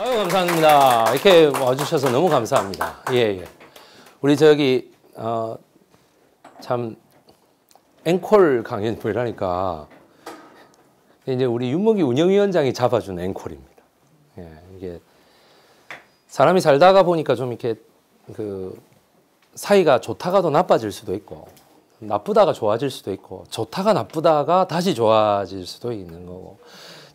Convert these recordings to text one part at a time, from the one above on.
아유 감사합니다. 이렇게 와주셔서 너무 감사합니다. 예, 예. 우리 저기 어, 참 앵콜 강연 보이라니까 이제 우리 윤목이 운영위원장이 잡아준 앵콜입니다. 예, 이게 사람이 살다가 보니까 좀 이렇게 그 사이가 좋다가도 나빠질 수도 있고 나쁘다가 좋아질 수도 있고 좋다가 나쁘다가 다시 좋아질 수도 있는 거고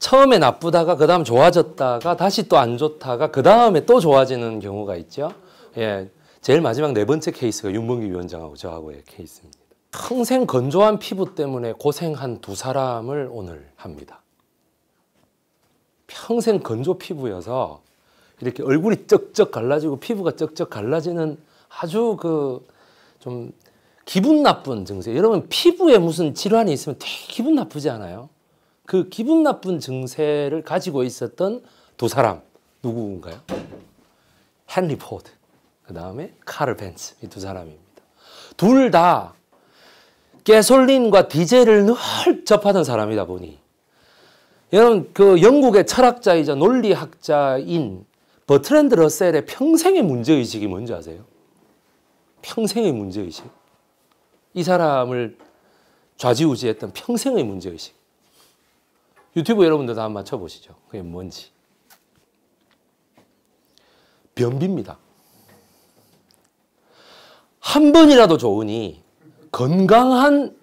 처음에 나쁘다가 그 다음 좋아졌다가 다시 또 안 좋다가 그 다음에 또 좋아지는 경우가 있죠. 예, 제일 마지막 네 번째 케이스가 윤봉기 위원장하고 저하고의 케이스입니다. 평생 건조한 피부 때문에 고생한 두 사람을 오늘 합니다. 평생 건조 피부여서 이렇게 얼굴이 쩍쩍 갈라지고 피부가 쩍쩍 갈라지는 아주 그 좀 기분 나쁜 증세. 여러분 피부에 무슨 질환이 있으면 되게 기분 나쁘지 않아요? 그 기분 나쁜 증세를 가지고 있었던 두 사람 누구인가요? 헨리 포드 그 다음에 카를 벤츠 이 두 사람입니다. 둘다 게솔린과 디젤을 늘 접하던 사람이다 보니 여러분 그 영국의 철학자이자 논리학자인 버트랜드 러셀의 평생의 문제의식이 뭔지 아세요? 평생의 문제의식. 이 사람을 좌지우지했던 평생의 문제의식. 유튜브 여러분들다 맞춰보시죠. 그게 뭔지. 변비입니다. 한 번이라도 좋으니 건강한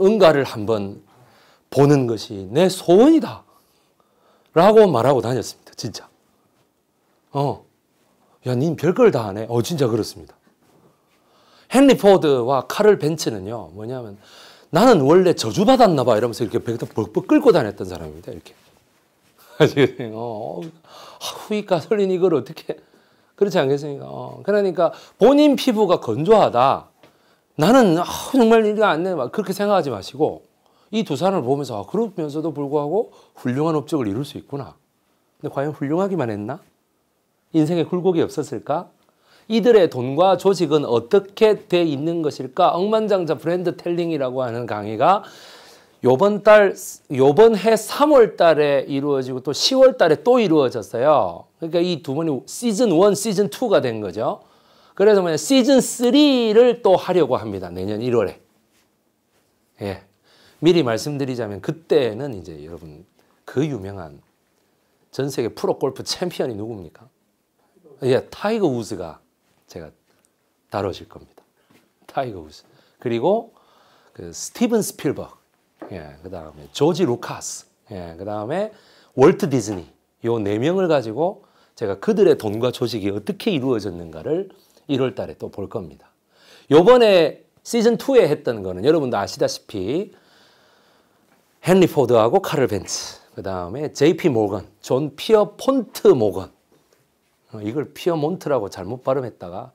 응가를 한번 보는 것이 내 소원이다. 라고 말하고 다녔습니다. 진짜. 어. 야, 닌 별걸 다 하네. 어, 진짜 그렇습니다. 헨리 포드와 카를 벤츠는요, 뭐냐면, 나는 원래 저주받았나 봐 이러면서 이렇게 배다 벅벅 끌고 다녔던 사람입니다. 이렇게. 어, 아시겠어요? 후이가 설린 이걸 어떻게 그렇지 않겠습니까? 어, 그러니까 본인 피부가 건조하다. 나는 어, 정말 일가 안 내. 막 그렇게 생각하지 마시고 이 두 사람을 보면서 아, 그러면서도 불구하고 훌륭한 업적을 이룰 수 있구나. 근데 과연 훌륭하기만 했나? 인생에 굴곡이 없었을까? 이들의 돈과 조직은 어떻게 돼 있는 것일까? 억만장자 브랜드 텔링이라고 하는 강의가 요번 달, 요번 해 3월 달에 이루어지고 또 10월 달에 또 이루어졌어요. 그러니까 이 두 번이 시즌 1, 시즌 2가 된 거죠. 그래서 뭐냐, 시즌 3를 또 하려고 합니다. 내년 1월에. 예. 미리 말씀드리자면 그때는 이제 여러분 그 유명한 전 세계 프로 골프 챔피언이 누굽니까? 예, 타이거 우즈가 제가 다뤄질 겁니다. 타이거 우즈. 그리고 그 스티븐 스필버그. 예, 그다음에 조지 루카스. 예, 그다음에 월트 디즈니. 요네 명을 가지고 제가 그들의 돈과 조직이 어떻게 이루어졌는가를 1월 달에 또 볼 겁니다. 요번에 시즌 2에 했던 거는 여러분도 아시다시피 헨리 포드하고 카를 벤츠, 그다음에 JP 모건, 존 피어 폰트 모건 어, 이걸 피어몬트라고 잘못 발음했다가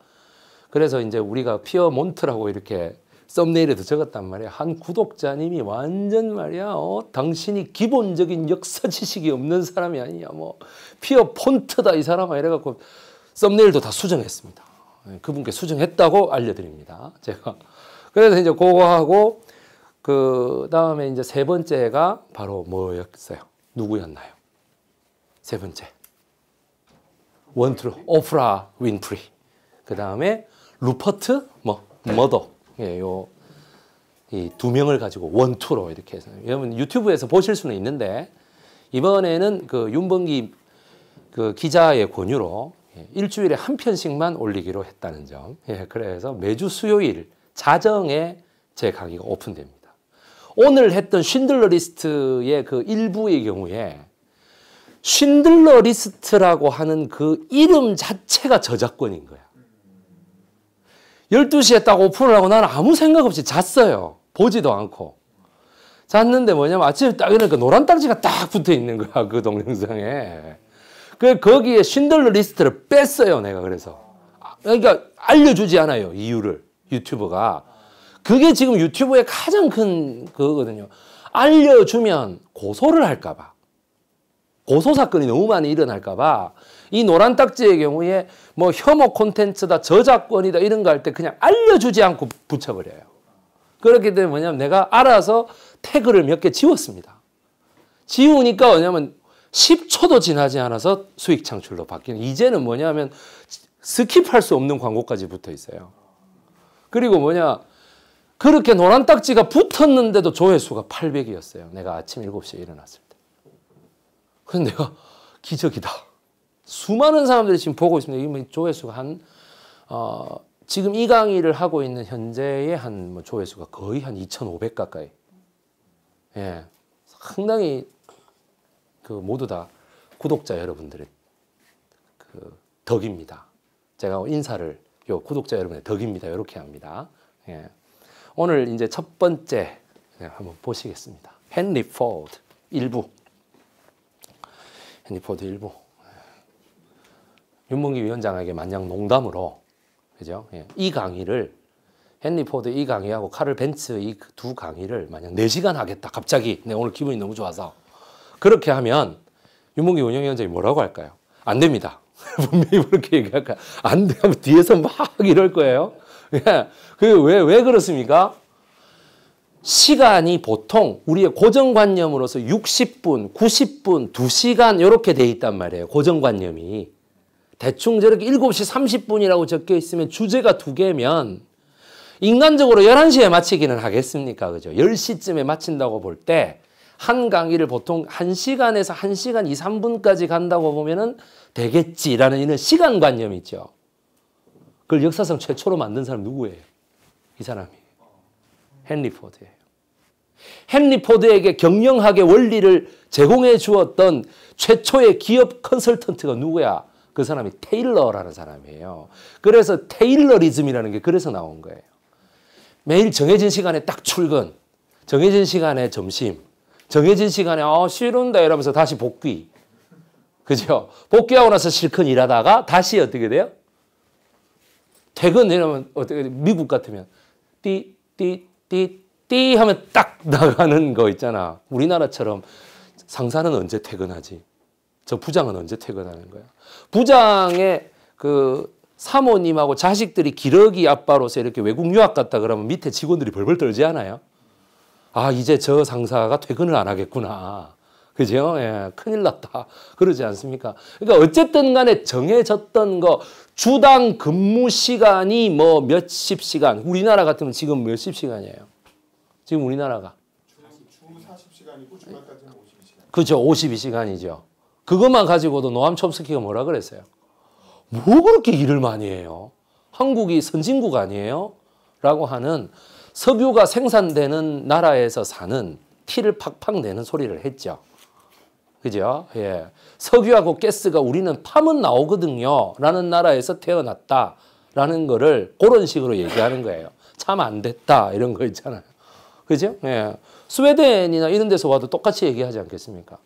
그래서 이제 우리가 피어몬트라고 이렇게 썸네일에도 적었단 말이야. 한 구독자님이 완전 말이야. 어? 당신이 기본적인 역사 지식이 없는 사람이 아니냐. 뭐 피어 폰트다 이 사람아 이래갖고 썸네일도 다 수정했습니다. 예, 그분께 수정했다고 알려드립니다. 제가 그래서 이제 그거 하고 그 다음에 이제 세 번째가 바로 뭐였어요? 누구였나요? 세 번째. 원트로 오프라 윈프리 그 다음에 루퍼트 뭐 머더 예요 이 두 명을 가지고 원투로 이렇게 해서 여러분 유튜브에서 보실 수는 있는데 이번에는 그 윤범기 그 기자의 권유로 예, 일주일에 한 편씩만 올리기로 했다는 점. 예, 그래서 매주 수요일 자정에 제 강의가 오픈됩니다. 오늘 했던 쉰들러 리스트의 그 일부의 경우에 쉰들러 리스트라고 하는 그 이름 자체가 저작권인 거야. 12시에 딱 오픈을 하고 나는 아무 생각 없이 잤어요. 보지도 않고. 잤는데 뭐냐면 아침에 딱 이러니까 노란 딱지가 딱 붙어 있는 거야. 그 동영상에. 그 거기에 쉰들러 리스트를 뺐어요. 내가 그래서. 아, 그러니까 알려주지 않아요. 이유를. 유튜브가. 그게 지금 유튜브의 가장 큰 그거거든요. 알려주면 고소를 할까봐. 고소 사건이 너무 많이 일어날까봐 이 노란 딱지의 경우에 뭐 혐오 콘텐츠다 저작권이다 이런 거 할 때 그냥 알려주지 않고 붙여버려요. 그렇기 때문에 뭐냐면 내가 알아서 태그를 몇 개 지웠습니다. 지우니까 뭐냐면 10초도 지나지 않아서 수익 창출로 바뀌는 이제는 뭐냐면 스킵할 수 없는 광고까지 붙어 있어요. 그리고 뭐냐 그렇게 노란 딱지가 붙었는데도 조회수가 800이었어요. 내가 아침 7시에 일어났을 그래서 내가 기적이다. 수많은 사람들이 지금 보고 있습니다. 이 뭐 조회수가 한, 어, 지금 이 강의를 하고 있는 현재의 한뭐 조회수가 거의 한 2,500 가까이. 예. 상당히 그 모두 다 구독자 여러분들의 그 덕입니다. 제가 인사를 요 구독자 여러분의 덕입니다. 이렇게 합니다. 예. 오늘 이제 첫 번째 네, 한번 보시겠습니다. 헨리 포드 일부 핸디포드 일부 예. 윤문기 위원장에게 만냥 농담으로 그죠? 예. 이 강의를 헨리 포드 이 강의하고 카를 벤츠 이 두 강의를 만약 4시간 하겠다. 갑자기 내 네, 오늘 기분이 너무 좋아서 그렇게 하면 윤문기 운영위원장이 뭐라고 할까요? 안 됩니다. 분명히 그렇게 얘기할까요? 안 돼요. 뒤에서 막 이럴 거예요. 예. 그왜왜 왜 그렇습니까? 시간이 보통 우리의 고정관념으로서 60분, 90분, 2시간 이렇게 돼 있단 말이에요. 고정관념이. 대충 저렇게 7시 30분이라고 적혀 있으면 주제가 두 개면 인간적으로 11시에 마치기는 하겠습니까? 그죠? 10시쯤에 마친다고 볼 때 한 강의를 보통 1시간에서 1시간 2, 3분까지 간다고 보면은 되겠지라는 이런 시간관념이 있죠. 그걸 역사상 최초로 만든 사람 누구예요? 이 사람이. 헨리 포드예요. 헨리 포드에게 경영학의 원리를 제공해 주었던 최초의 기업 컨설턴트가 누구야? 그 사람이 테일러라는 사람이에요. 그래서 테일러리즘이라는 게 그래서 나온 거예요. 매일 정해진 시간에 딱 출근, 정해진 시간에 점심, 정해진 시간에 어, 아, 싫은다 이러면서 다시 복귀. 그죠? 복귀하고 나서 실컷 일하다가 다시 어떻게 돼요? 퇴근 이러면 어떻게 미국 같으면 띠띠띠 띠 하면 딱 나가는 거 있잖아. 우리나라처럼 상사는 언제 퇴근하지? 저 부장은 언제 퇴근하는 거야? 부장의 그 사모님하고 자식들이 기러기 아빠로서 이렇게 외국 유학 갔다 그러면 밑에 직원들이 벌벌 떨지 않아요? 아, 이제 저 상사가 퇴근을 안 하겠구나. 그죠? 예, 큰일 났다. 그러지 않습니까? 그러니까 어쨌든 간에 정해졌던 거, 주당 근무 시간이 뭐 몇십 시간, 우리나라 같으면 지금 몇십 시간이에요. 지금 우리나라가. 주 40시간이고 주말까지는 52시간. 그렇죠. 52시간이죠. 그것만 가지고도 노암 촘스키가 뭐라 그랬어요? 뭐 그렇게 일을 많이 해요? 한국이 선진국 아니에요? 라고 하는 석유가 생산되는 나라에서 사는 티를 팍팍 내는 소리를 했죠. 그죠? 예. 석유하고 가스가 우리는 파면 나오거든요. 라는 나라에서 태어났다. 라는 거를 그런 식으로 얘기하는 거예요. 참 안 됐다. 이런 거 있잖아요. 그죠? 예. 스웨덴이나 이런 데서 와도 똑같이 얘기하지 않겠습니까?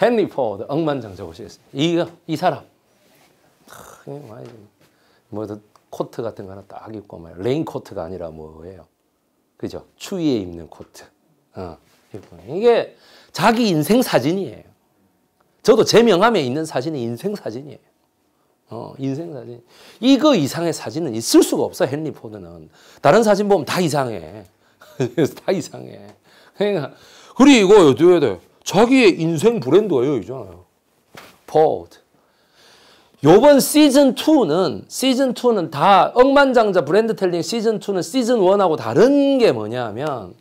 헨리 포드 억만장자 보시겠어요? 이, 이 사람. 뭐 코트 같은 거 하나 딱 입고 말 레인 코트가 아니라 뭐예요? 그죠? 추위에 입는 코트. 어, 이게 자기 인생 사진이에요. 저도 제 명함에 있는 사진이 인생 사진이에요. 어, 인생 사진. 이거 이상의 사진은 있을 수가 없어, 헨리 포드는. 다른 사진 보면 다 이상해. 다 이상해. 그러니까 그리고 요즘에도 자기의 인생 브랜드가 여기잖아요. 포드. 요번 시즌 2는 시즌 2는 다 억만장자 브랜드 텔링 시즌 2는 시즌 1하고 다른 게 뭐냐면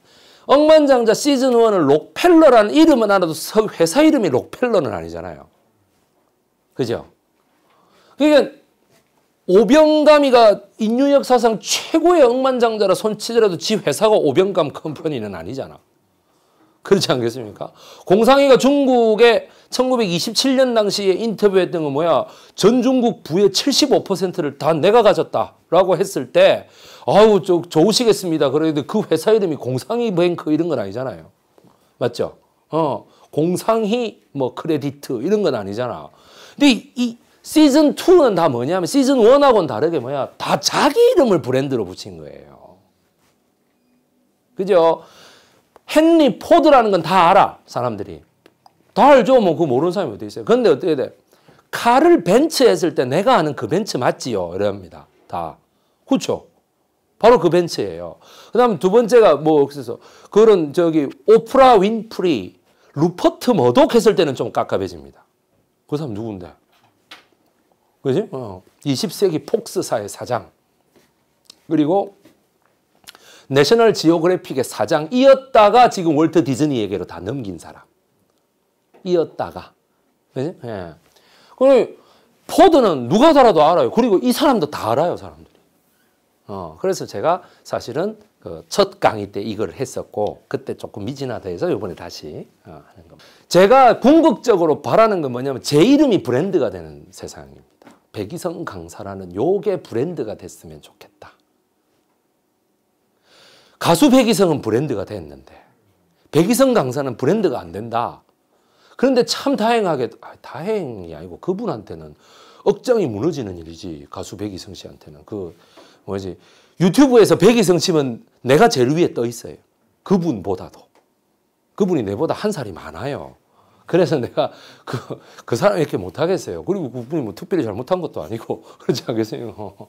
억만장자 시즌 1은 록펠러라는 이름은 알아도 회사 이름이 록펠러는 아니잖아요. 그죠? 그러니까 오병감이가 인류 역사상 최고의 억만장자라 손치더라도 지 회사가 오병감 컴퍼니는 아니잖아. 그렇지 않겠습니까? 공상이가 중국에 1927년 당시에 인터뷰했던 건 뭐야? 전 중국 부의 75%를 다 내가 가졌다라고 했을 때 아우 저 좋으시겠습니다. 그래도 그 회사 이름이 공상이 뱅크 이런 건 아니잖아요. 맞죠? 어 공상이 뭐 크레디트 이런 건 아니잖아. 근데 이, 시즌 2는 다 뭐냐면 시즌 1하고는 다르게 뭐야? 다 자기 이름을 브랜드로 붙인 거예요. 그죠? 헨리 포드라는 건 다 알아, 사람들이. 다 알죠? 뭐, 그 모르는 사람이 어디 있어요. 근데 어떻게 돼? 칼을 벤츠 했을 때 내가 아는 그 벤츠 맞지요? 이럽니다. 다. 그쵸? 그렇죠? 바로 그 벤츠예요. 그 다음 두 번째가 뭐, 그래서 그런 저기 오프라 윈프리, 루퍼트 머독 했을 때는 좀 깝깝해집니다. 그 사람 누군데? 그지? 어. 20세기 폭스사의 사장. 그리고 내셔널 지오그래픽의 사장이었다가 지금 월트 디즈니에게로 다 넘긴 사람. 이었다가. 그지? 예. 그럼 포드는 누가 살아도 알아요. 그리고 이 사람도 다 알아요, 사람들이. 어, 그래서 제가 사실은 그 첫 강의 때 이걸 했었고 그때 조금 미진하다서 이번에 다시 어, 하는 겁니다. 제가 궁극적으로 바라는 건 뭐냐면 제 이름이 브랜드가 되는 세상입니다. 백이성 강사라는 요게 브랜드가 됐으면 좋겠다. 가수 백이성은 브랜드가 됐는데 백이성 강사는 브랜드가 안 된다. 그런데 참 다행하게 아, 다행이 아니고 그분한테는 억장이 무너지는 일이지 가수 백이성 씨한테는 그 뭐지 유튜브에서 백이성 씨면 내가 제일 위에 떠 있어요. 그분보다도 그분이 내보다 한 살이 많아요. 그래서 내가 그, 그 사람 이렇게 못하겠어요. 그리고 그분이 뭐 특별히 잘못한 것도 아니고, 그렇지 않겠어요? 어.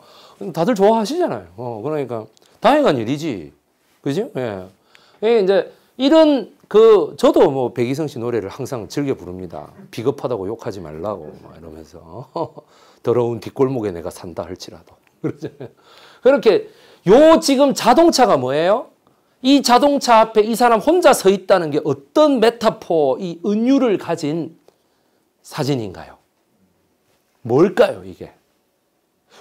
다들 좋아하시잖아요. 어, 그러니까, 다행한 일이지. 그지 예. 예, 이제, 이런, 그, 저도 뭐 백이성 씨 노래를 항상 즐겨 부릅니다. 비겁하다고 욕하지 말라고, 막 이러면서. 더러운 뒷골목에 내가 산다 할지라도. 그러잖아요. 그렇게, 요 지금 자동차가 뭐예요? 이 자동차 앞에 이 사람 혼자 서 있다는 게 어떤 메타포, 이 은유를 가진 사진인가요? 뭘까요, 이게?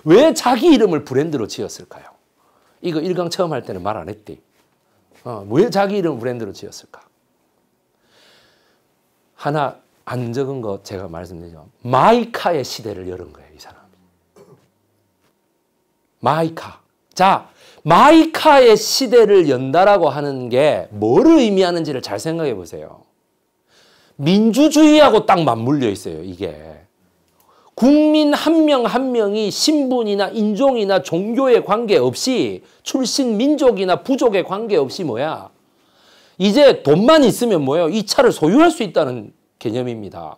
왜 자기 이름을 브랜드로 지었을까요? 이거 1강 처음 할 때는 말 안 했디. 어, 왜 자기 이름 브랜드로 지었을까? 하나 안 적은 거 제가 말씀드리죠. 마이카의 시대를 열은 거예요, 이 사람이. 마이카. 자, 마이카의 시대를 연다라고 하는 게 뭐를 의미하는지를 잘 생각해 보세요. 민주주의하고 딱 맞물려 있어요, 이게. 국민 한 명한 한 명이 신분이나 인종이나 종교에 관계없이 출신 민족이나 부족에 관계없이 뭐야? 이제 돈만 있으면 뭐예요? 이 차를 소유할 수 있다는 개념입니다.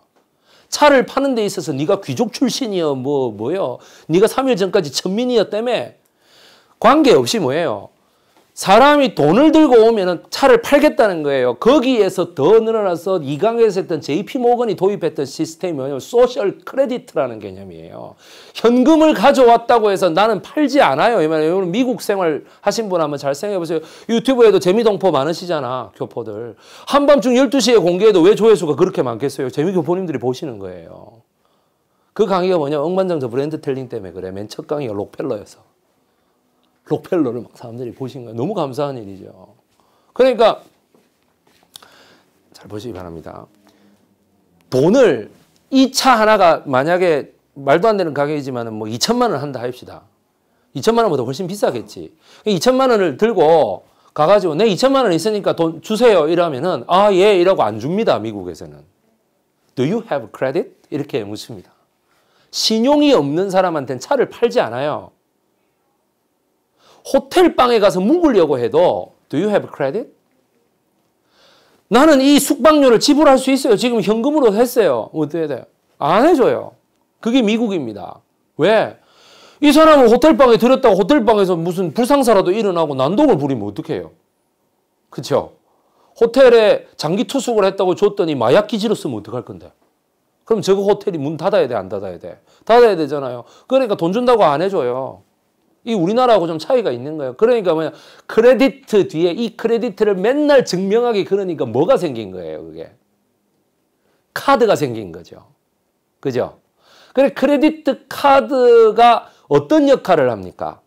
차를 파는 데 있어서 네가 귀족 출신이여 뭐 뭐여 네가 3일 전까지 천민이었다며 관계없이 뭐예요? 사람이 돈을 들고 오면 차를 팔겠다는 거예요. 거기에서 더 늘어나서 이강에서 했던 JP 모건이 도입했던 시스템이 뭐냐면 소셜 크레딧이라는 개념이에요. 현금을 가져왔다고 해서 나는 팔지 않아요. 이 말은 미국 생활 하신 분 한번 잘 생각해 보세요. 유튜브에도 재미동포 많으시잖아. 교포들. 한밤중 12시에 공개해도 왜 조회수가 그렇게 많겠어요? 재미교포님들이 보시는 거예요. 그 강의가 뭐냐? 억만장자 브랜드 텔링 때문에 그래. 맨 첫 강의가 록펠러여서. 록펠러를 막 사람들이 보신 거예요. 너무 감사한 일이죠. 그러니까 잘 보시기 바랍니다. 돈을 이 차 하나가 만약에 말도 안 되는 가격이지만 뭐 2천만 원 한다 합시다. 2천만 원보다 훨씬 비싸겠지. 2천만 원을 들고 가가지고 내 2천만 원 있으니까 돈 주세요 이러면은 아예 이라고 안 줍니다 미국에서는. Do you have credit? 이렇게 묻습니다. 신용이 없는 사람한테는 차를 팔지 않아요. 호텔 방에 가서 묵으려고 해도 Do you have credit? 나는 이 숙박료를 지불할 수 있어요. 지금 현금으로 했어요. 어떻게 돼안 해줘요. 그게 미국입니다. 왜? 이 사람은 호텔방에 들었다고 호텔방에서 무슨 불상사라도 일어나고 난동을 부리면 어떡해요? 그쵸? 호텔에 장기 투숙을 했다고 줬더니 마약 기지로 쓰면 어떡할 건데? 그럼 저거 호텔이 문 닫아야 돼, 안 닫아야 돼? 닫아야 되잖아요. 그러니까 돈 준다고 안 해줘요. 이 우리나라하고 좀 차이가 있는 거예요. 그러니까 뭐냐 크레디트 뒤에 이 크레디트를 맨날 증명하기 그러니까 뭐가 생긴 거예요, 그게? 카드가 생긴 거죠. 그죠? 그래 크레디트 카드가 어떤 역할을 합니까?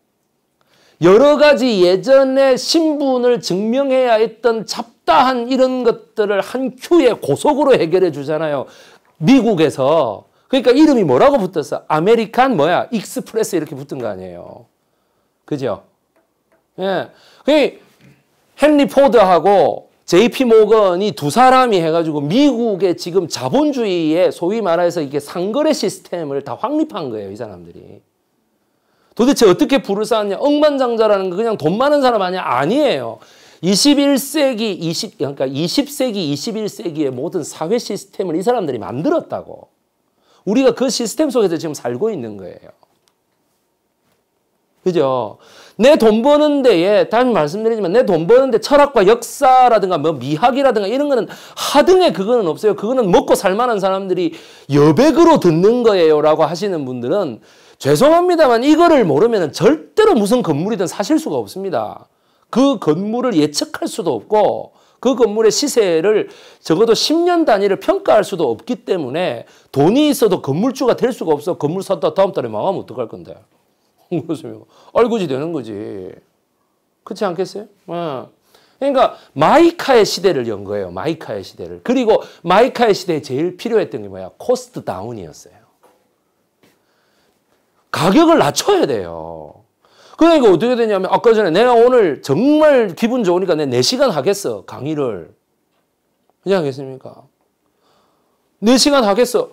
여러 가지 예전에 신분을 증명해야 했던 잡다한 이런 것들을 한 큐에 고속으로 해결해 주잖아요. 미국에서. 그러니까 이름이 뭐라고 붙었어? 아메리칸 뭐야? 익스프레스 이렇게 붙은 거 아니에요. 그죠? 예. 그 헨리 포드하고 JP 모건이 두 사람이 해가지고 미국의 지금 자본주의의 소위 말해서 이게 상거래 시스템을 다 확립한 거예요. 이 사람들이. 도대체 어떻게 부를 쌓았냐? 억만장자라는 거 그냥 돈 많은 사람 아니야? 아니에요. 21세기 20 그러니까 20세기 21세기의 모든 사회 시스템을 이 사람들이 만들었다고. 우리가 그 시스템 속에서 지금 살고 있는 거예요. 그죠? 내 돈 버는 데에 다시 말씀드리지만 내 돈 버는 데 철학과 역사라든가 뭐 미학이라든가 이런 거는 하등의 그거는 없어요. 그거는 먹고 살 만한 사람들이 여백으로 듣는 거예요라고 하시는 분들은 죄송합니다만 이거를 모르면 절대로 무슨 건물이든 사실 수가 없습니다. 그 건물을 예측할 수도 없고 그 건물의 시세를 적어도 10년 단위를 평가할 수도 없기 때문에 돈이 있어도 건물주가 될 수가 없어. 건물 샀다 다음 달에 망하면 어떡할 건데. 무슨 얼굴이 되는 거지. 그렇지 않겠어요? 아. 그러니까 마이카의 시대를 연 거예요. 마이카의 시대를. 그리고 마이카의 시대에 제일 필요했던 게 뭐야? 코스트 다운이었어요. 가격을 낮춰야 돼요. 그러니까 어떻게 되냐면 아까 전에 내가 오늘 정말 기분 좋으니까 내 4시간 하겠어. 강의를. 그냥 하겠습니까? 4시간 하겠어.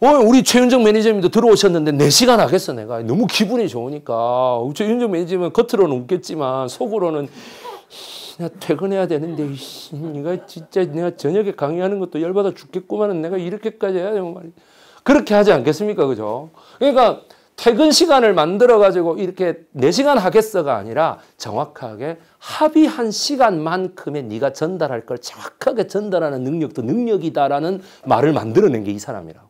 어, 우리 최윤정 매니저님도 들어오셨는데 4시간 하겠어, 내가. 너무 기분이 좋으니까. 최윤정 매니저님은 겉으로는 웃겠지만 속으로는 나 퇴근해야 되는데, 이가 진짜 내가 저녁에 강의하는 것도 열받아 죽겠구만은 내가 이렇게까지 해야 되고 말이야. 그렇게 하지 않겠습니까? 그죠? 그러니까 퇴근 시간을 만들어가지고 이렇게 4시간 하겠어가 아니라 정확하게 합의한 시간만큼의 네가 전달할 걸 정확하게 전달하는 능력도 능력이다라는 말을 만들어낸 게 이 사람이라고.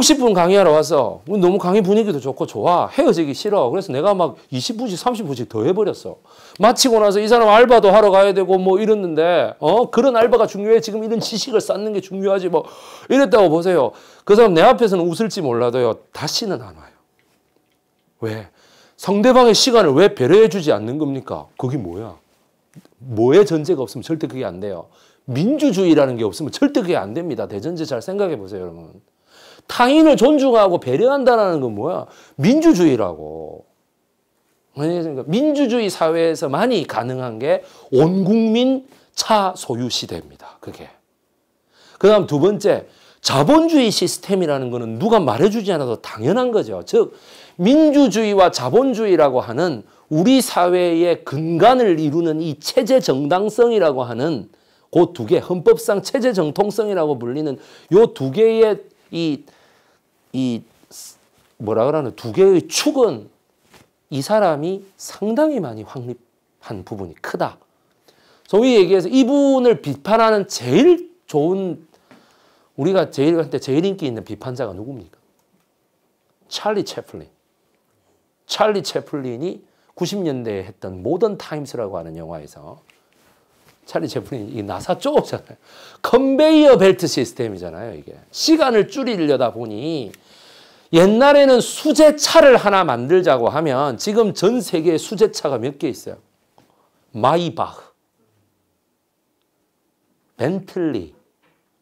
60분 강의하러 와서 뭐 너무 강의 분위기도 좋고 좋아. 헤어지기 싫어. 그래서 내가 막 20분씩 30분씩 더 해버렸어. 마치고 나서 이 사람 알바도 하러 가야 되고 뭐 이랬는데 어 그런 알바가 중요해. 지금 이런 지식을 쌓는 게 중요하지 뭐 이랬다고 보세요. 그 사람 내 앞에서는 웃을지 몰라도요. 다시는 안 와요. 왜? 상대방의 시간을 왜 배려해 주지 않는 겁니까? 그게 뭐야? 뭐에 전제가 없으면 절대 그게 안 돼요. 민주주의라는 게 없으면 절대 그게 안 됩니다. 대전제 잘 생각해 보세요, 여러분. 타인을 존중하고 배려한다는건 뭐야? 민주주의라고. 그러니까 민주주의 사회에서 많이 가능한 게 온 국민 차 소유 시대입니다. 그게. 그 다음 두 번째, 자본주의 시스템이라는 것은 누가 말해주지 않아도 당연한 거죠. 즉, 민주주의와 자본주의라고 하는 우리 사회의 근간을 이루는 이 체제 정당성이라고 하는 그두 개, 헌법상 체제 정통성이라고 불리는 요 두 개의 이, 이, 뭐라 그러나 두 개의 축은 이 사람이 상당히 많이 확립한 부분이 크다. 소위 얘기해서 이분을 비판하는 제일 좋은 우리가 제일 한때 제일 인기 있는 비판자가 누굽니까? 찰리 채플린. 찰리 채플린이 90년대에 했던 모던 타임스라고 하는 영화에서 찰리 제플린이 나사 쪽잖아요. 컨베이어 벨트 시스템이잖아요. 이게 시간을 줄이려다 보니 옛날에는 수제차를 하나 만들자고 하면 지금 전 세계에 수제차가 몇 개 있어요. 마이바흐, 벤틀리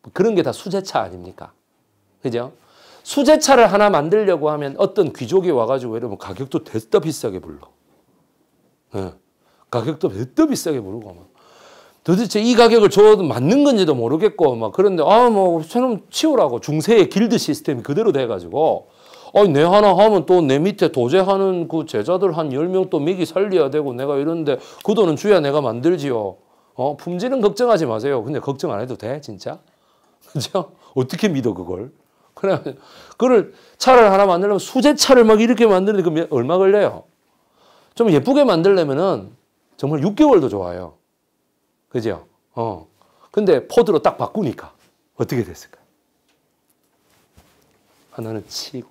뭐 그런 게 다 수제차 아닙니까? 그죠? 수제차를 하나 만들려고 하면 어떤 귀족이 와가지고 이러면 가격도 됐다 비싸게 불러. 네. 가격도 됐다 비싸게 부르고 막. 도대체 이 가격을 줘도 맞는 건지도 모르겠고 막 그런데 아 뭐 새놈 치우라고 중세의 길드 시스템이 그대로 돼가지고 아니 내 하나 하면 또 내 밑에 도제하는 그 제자들 한 열 명 또 미기 살려야 되고 내가 이러는데 그 돈은 주야 내가 만들지요. 어 품질은 걱정하지 마세요. 근데 걱정 안 해도 돼 진짜? 그죠? 어떻게 믿어 그걸? 그래 그걸 차를 하나 만들려면 수제차를 막 이렇게 만드는데 그 얼마 걸려요? 좀 예쁘게 만들려면은 정말 6개월도 좋아요. 그죠? 어. 근데 포드로 딱 바꾸니까 어떻게 됐을까 하나는 치고,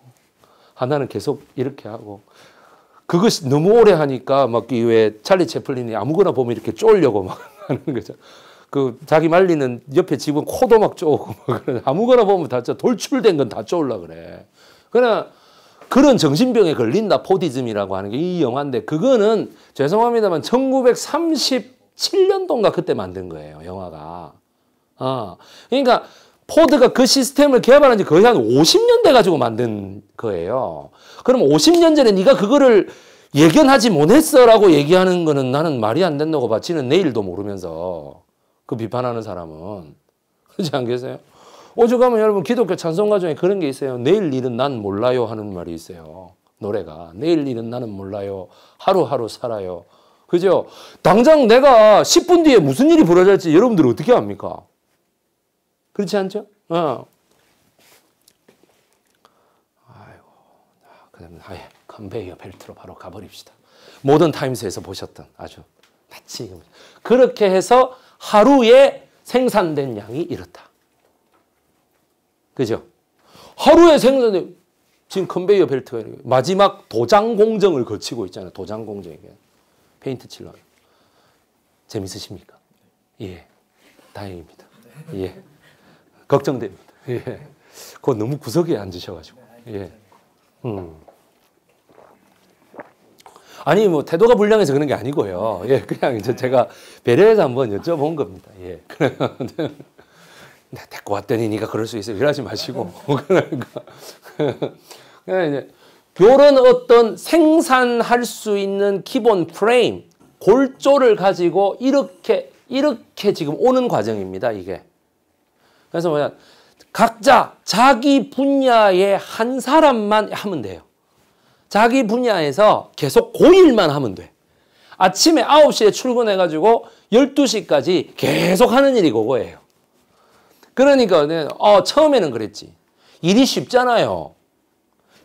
하나는 계속 이렇게 하고, 그것이 너무 오래 하니까 막왜 찰리 채플린이 아무거나 보면 이렇게 쫄려고 막 하는 거죠. 그 자기 말리는 옆에 집은 코도 막 쪼고 막 아무거나 보면 다 돌출된 건 다 쪼올라 그래. 그러나 그런 정신병에 걸린다 포디즘이라고 하는 게 이 영화인데 그거는 죄송합니다만 7년 동안 그때 만든 거예요, 영화가. 아, 그러니까 포드가 그 시스템을 개발한 지 거의 한 50년 돼가지고 만든 거예요. 그럼 50년 전에 네가 그거를 예견하지 못했어라고 얘기하는 거는 나는 말이 안 된다고 봐. 지는 내일도 모르면서 그 비판하는 사람은 그렇지 않겠어요? 오죽하면 여러분 기독교 찬송가 중에 그런 게 있어요. 내일 일은 난 몰라요 하는 말이 있어요. 노래가 내일 일은 나는 몰라요. 하루하루 살아요. 그죠? 당장 내가 10분 뒤에 무슨 일이 벌어질지 여러분들 어떻게 압니까? 그렇지 않죠? 어. 아이고, 그러면 아예 컨베이어 벨트로 바로 가버립시다. 모던 타임스에서 보셨던 아주 마치 그렇게 해서 하루에 생산된 양이 이렇다. 그죠? 하루에 생산된 지금 컨베이어 벨트가 마지막 도장 공정을 거치고 있잖아요. 도장 공정이 페인트 칠러요. 재밌으십니까? 네. 예. 다행입니다. 예. 걱정됩니다. 예. 그 너무 구석에 앉으셔가지고. 네, 예. 음. 아니 뭐 태도가 불량해서 그런 게 아니고요. 예, 그냥 이제 제가 배려해서 한번 여쭤본 겁니다. 예, 그래 데리고 왔더니 네가 그럴 수 있어. 이러지 마시고 그러니까 그냥 이제 요런 어떤 생산할 수 있는 기본 프레임, 골조를 가지고 이렇게 이렇게 지금 오는 과정입니다. 이게. 그래서 뭐냐 각자 자기 분야의 한 사람만 하면 돼요. 자기 분야에서 계속 고일만 하면 돼. 아침에 9시에 출근해가지고 12시까지 계속 하는 일이 그거예요. 그러니까 네, 어, 처음에는 그랬지. 일이 쉽잖아요.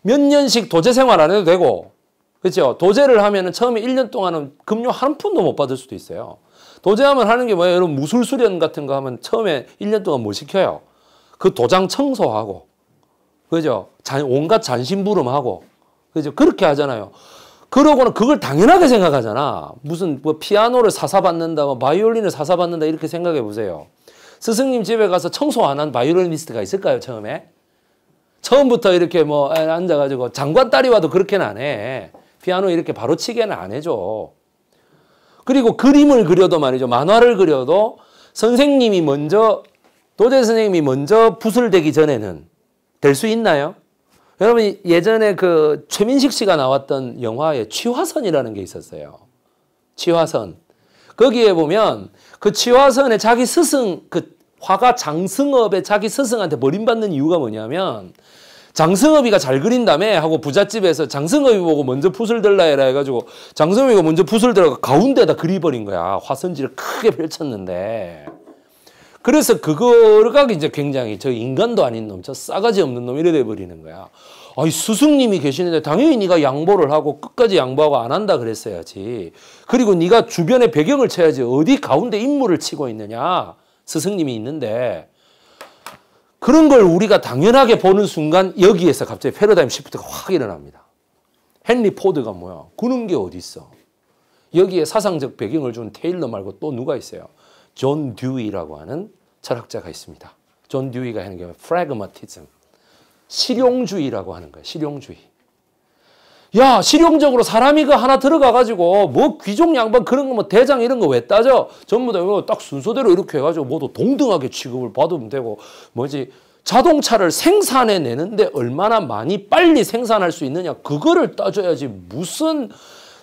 몇 년씩 도제 생활 안 해도 되고 그렇죠? 도제를 하면 은 처음에 1년 동안은 급료 한 푼도 못 받을 수도 있어요. 도제하면 하는 게 뭐예요? 여러분 무술 수련 같은 거 하면 처음에 1년 동안 뭐 시켜요? 그 도장 청소하고 그죠? 온갖 잔심부름하고 그죠? 그렇게 하잖아요. 그러고는 그걸 당연하게 생각하잖아. 무슨 뭐 피아노를 사사 받는다, 뭐 바이올린을 사사 받는다 이렇게 생각해 보세요. 스승님 집에 가서 청소 안 한 바이올리니스트가 있을까요, 처음에? 처음부터 이렇게 뭐 앉아가지고 장관 딸이 와도 그렇게는 안 해. 피아노 이렇게 바로 치게는 안 해줘. 그리고 그림을 그려도 말이죠. 만화를 그려도 선생님이 먼저 도제 선생님이 먼저 부술되기 전에는 될 수 있나요? 여러분 예전에 그 최민식 씨가 나왔던 영화에 취화선이라는 게 있었어요. 취화선. 거기에 보면 그 취화선에 자기 스승 그 화가 장승업의 자기 스승한테 버림받는 이유가 뭐냐면 장승업이가 잘 그린다며 하고 부잣집에서 장승업이 보고 먼저 붓을 들라 해라 해가지고 장승업이가 먼저 붓을 들어가 가운데다 그리버린 거야. 화선지를 크게 펼쳤는데. 그래서 그거가 이제 굉장히 저 인간도 아닌 놈, 저 싸가지 없는 놈 이래 돼버리는 거야. 아니 스승님이 계시는데 당연히 네가 양보를 하고 끝까지 양보하고 안 한다 그랬어야지. 그리고 네가 주변에 배경을 쳐야지 어디 가운데 임무를 치고 있느냐. 스승님이 있는데 그런 걸 우리가 당연하게 보는 순간 여기에서 갑자기 패러다임 시프트가 확 일어납니다. 헨리 포드가 뭐야? 구는 게 어디 있어? 여기에 사상적 배경을 준 테일러 말고 또 누가 있어요? 존 듀이라고 하는 철학자가 있습니다. 존 듀이가 하는 게 프래그마티즘, 실용주의라고 하는 거예요. 실용주의. 야 실용적으로 사람이 그 하나 들어가가지고 뭐 귀족 양반 그런 거 뭐 대장 이런 거 왜 따져? 전부 다딱 순서대로 이렇게 해가지고 모두 동등하게 취급을 받으면 되고 뭐지 자동차를 생산해 내는데 얼마나 많이 빨리 생산할 수 있느냐 그거를 따져야지 무슨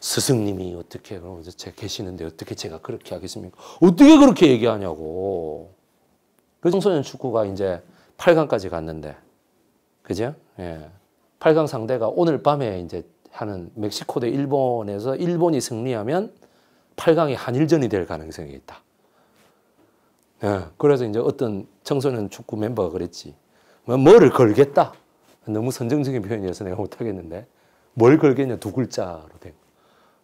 스승님이 어떻게 그럼이제 계시는데 어떻게 제가 그렇게 하겠습니까? 어떻게 그렇게 얘기하냐고. 그 청소년 축구가 이제 8강까지 갔는데, 그죠? 예. 8강 상대가 오늘 밤에 이제 하는 멕시코 대 일본에서 일본이 승리하면 8강이 한일전이 될 가능성이 있다. 예, 그래서 이제 어떤 청소년 축구 멤버가 그랬지. 뭐, 뭐를 걸겠다. 너무 선정적인 표현이어서 내가 못하겠는데. 뭘 걸겠냐 두 글자로 된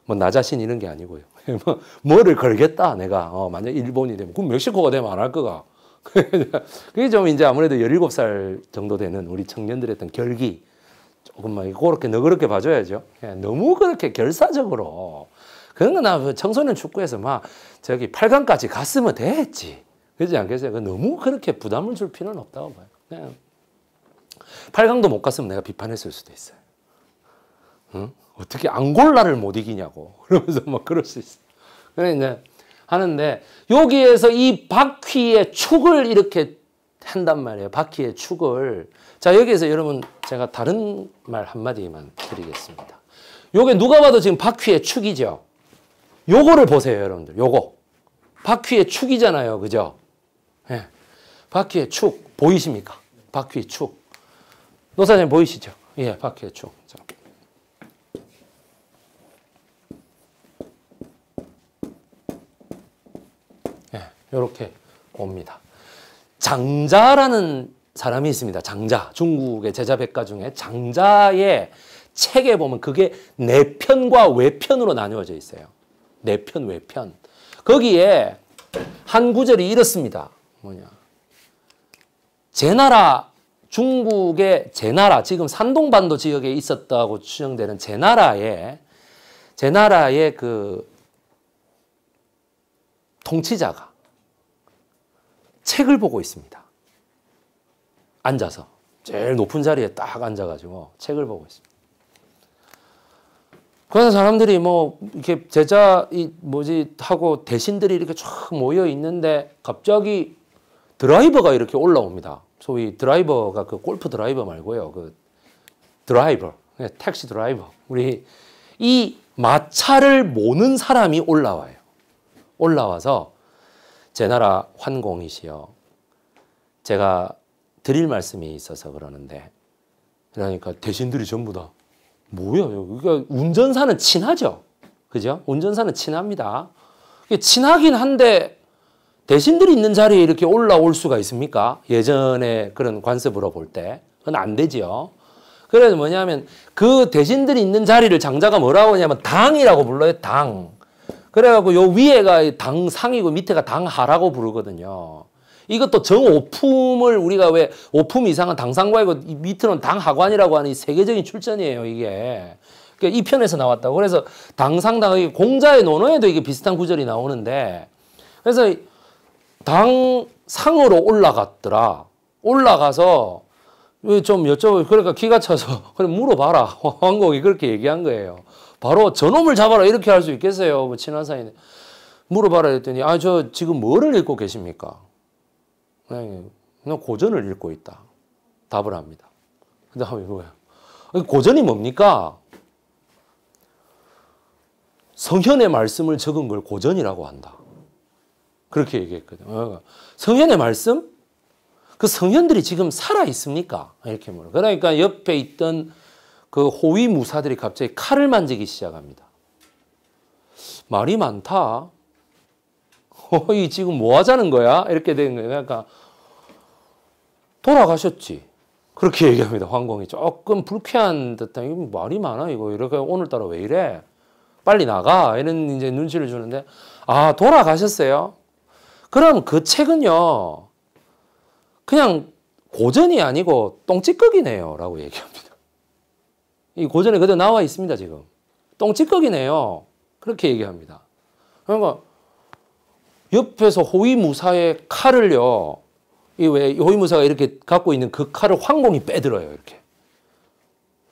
뭐나 자신 이런 게 아니고요. 뭐 뭐를 걸겠다 내가 어, 만약 일본이 되면 그럼 멕시코가 되면 안 할 거가. 그게 좀 이제 아무래도 17살 정도 되는 우리 청년들의 어떤 결기 그러면 그렇게 너그럽게 봐줘야죠. 예, 너무 그렇게 결사적으로. 그런 거나 그 청소년 축구에서 막 저기 8강까지 갔으면 됐지. 그러지 않겠어요? 그 너무 그렇게 부담을 줄 필요는 없다고 봐요. 그냥 8강도 못 갔으면 내가 비판했을 수도 있어요. 응? 어떻게 앙골라를 못 이기냐고. 그러면서 막 그럴 수 있어요. 그래 이제 하는데 여기에서 이 바퀴의 축을 이렇게 한단 말이에요. 바퀴의 축을 자, 여기에서 여러분 제가 다른 말 한마디만 드리겠습니다. 요게 누가 봐도 지금 바퀴의 축이죠. 요거를 보세요, 여러분들. 요거. 바퀴의 축이잖아요. 그죠? 예. 바퀴의 축 보이십니까? 바퀴 축. 노사님 보이시죠? 예, 바퀴의 축. 자. 예, 렇게 옵니다. 장자라는 사람이 있습니다. 장자. 중국의 제자백가 중에 장자의 책에 보면 그게 내편과 외편으로 나누어져 있어요. 내편, 외편. 거기에 한 구절이 이렇습니다. 뭐냐. 제 나라, 중국의 제 나라, 지금 산동반도 지역에 있었다고 추정되는 제 나라의, 제 나라의 그 통치자가 책을 보고 있습니다. 앉아서 제일 높은 자리에 딱 앉아가지고 책을 보고 있습니다. 그래서 사람들이 뭐 이렇게 제자 이 뭐지 하고 대신들이 이렇게 쫙 모여 있는데 갑자기 드라이버가 이렇게 올라옵니다. 소위 드라이버가 그 골프 드라이버 말고요. 그 드라이버, 네, 택시 드라이버. 우리 이 마차를 모는 사람이 올라와요. 올라와서 제 나라 환공이시여. 제가 드릴 말씀이 있어서 그러는데 그러니까 대신들이 전부 다 뭐야? 그러니까 운전사는 친하죠. 그죠? 운전사는 친합니다. 친하긴 한데 대신들이 있는 자리에 이렇게 올라올 수가 있습니까? 예전에 그런 관습으로 볼 때. 그건 안 되지요. 그래서 뭐냐면 그 대신들이 있는 자리를 장자가 뭐라고 하냐면 당이라고 불러요. 당. 그래갖고 요 위에가 당상이고 밑에가 당하라고 부르거든요. 이것도 정오품을 우리가 왜 오품 이상은 당상과이고 그 밑으로는 당하관이라고 하는 이 세계적인 출전이에요 이게. 그러니까 이 편에서 나왔다고. 그래서 당상당의 공자의 논어에도 이게 비슷한 구절이 나오는데 그래서 당상으로 올라갔더라. 올라가서 좀 여쭤 그러니까 기가 차서 그래 물어봐라. 왕곡이 그렇게 얘기한 거예요. 바로 저놈을 잡아라 이렇게 할 수 있겠어요. 뭐 친한 사이인데 물어봐라 했더니 아 저 지금 뭐를 읽고 계십니까? 그냥, 고전을 읽고 있다. 답을 합니다. 그 다음에 뭐야? 그 고전이 뭡니까? 성현의 말씀을 적은 걸 고전이라고 한다. 그렇게 얘기했거든. 그러니까 성현의 말씀? 그 성현들이 지금 살아 있습니까? 이렇게 물어. 그러니까 옆에 있던 그 호위 무사들이 갑자기 칼을 만지기 시작합니다. 말이 많다. 어이 지금 뭐 하자는 거야? 이렇게 된 거예요. 그러니까 돌아가셨지. 그렇게 얘기합니다. 황공이 조금 불쾌한 듯한 말이 많아 이거 이렇게 오늘따라 왜 이래? 빨리 나가 이런 이제 눈치를 주는데 아 돌아가셨어요. 그럼 그 책은요 그냥 고전이 아니고 똥찌꺼기네요라고 얘기합니다. 이 고전에 그대로 나와 있습니다 지금 똥찌꺼기네요 그렇게 얘기합니다. 그러니까 옆에서 호위무사의 칼을요. 이 왜 호위무사가 이렇게 갖고 있는 그 칼을 황공이 빼들어요. 이렇게.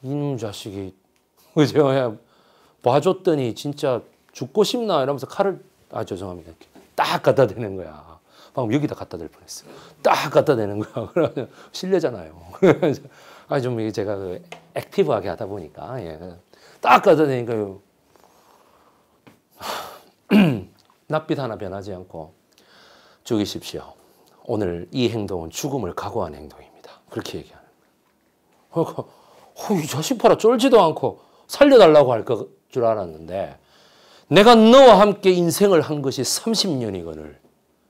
이놈 자식이 그죠? 봐줬더니 진짜 죽고 싶나 이러면서 칼을 아 죄송합니다. 이렇게 딱 갖다 대는 거야. 방금 여기다 갖다 댈 뻔했어. 딱 갖다 대는 거야. 그러면 실례잖아요. 아좀 이게 제가 그 액티브하게 하다 보니까 예. 딱 갖다 대니까요. 낯빛 하나 변하지 않고 죽이십시오. 오늘 이 행동은 죽음을 각오한 행동입니다. 그렇게 얘기하는 거예요. 그러니까 어, 이 자식 봐라 쫄지도 않고 살려달라고 할 줄 알았는데 내가 너와 함께 인생을 한 것이 30년이거늘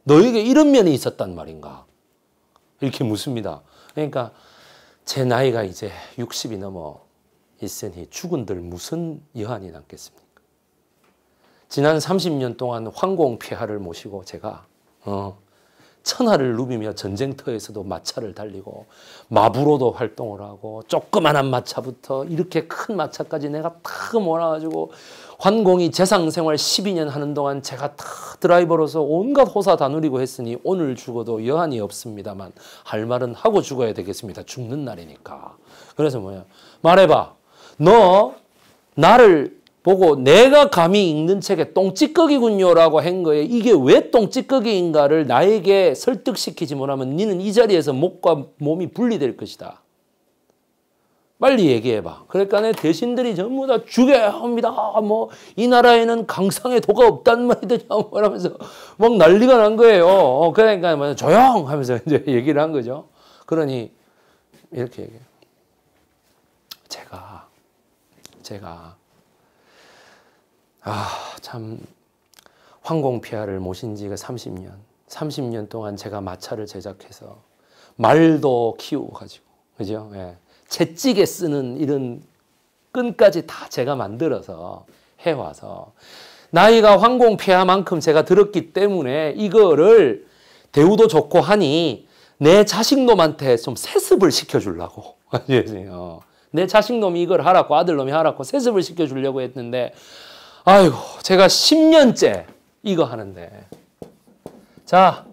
너에게 이런 면이 있었단 말인가? 이렇게 묻습니다. 그러니까 제 나이가 이제 60이 넘어 있으니 죽은들 무슨 여한이 남겠습니까? 지난 30년 동안 황공폐하를 모시고 제가 어, 천하를 누비며 전쟁터에서도 마차를 달리고 마부로도 활동을 하고 조그만한 마차부터 이렇게 큰 마차까지 내가 다 몰아가지고 환공이 재상생활 12년 하는 동안 제가 다 드라이버로서 온갖 호사 다 누리고 했으니 오늘 죽어도 여한이 없습니다만 할 말은 하고 죽어야 되겠습니다. 죽는 날이니까. 그래서 뭐야 말해봐. 너 나를 보고 내가 감히 읽는 책에 똥찌꺼기군요라고 한 거에 이게 왜 똥찌꺼기인가를 나에게 설득시키지 못하면 니는 이 자리에서 목과 몸이 분리될 것이다. 빨리 얘기해봐. 그러니까 내 대신들이 전부 다 죽여야 합니다. 뭐 이 나라에는 강상의 도가 없단 말이더냐 뭐라면서 막 난리가 난 거예요. 어, 그러니까 뭐 조용 하면서 이제 얘기를 한 거죠. 그러니 이렇게 얘기해요. 제가 제가 아, 참황공피하를 모신 지가 30년. 30년 동안 제가 마차를 제작해서 말도 키우고 가지고. 그죠? 예. 채찍에 쓰는 이런 끈까지 다 제가 만들어서 해 와서 나이가 황공폐하만큼 제가 들었기 때문에 이거를 대우도 좋고 하니 내 자식놈한테 좀 세습을 시켜주려고. 예, 예, 어. 내 자식놈이 이걸 하라고 아들놈이 하라고 세습을 시켜주려고 했는데 아이고 제가 10년째 이거 하는데 자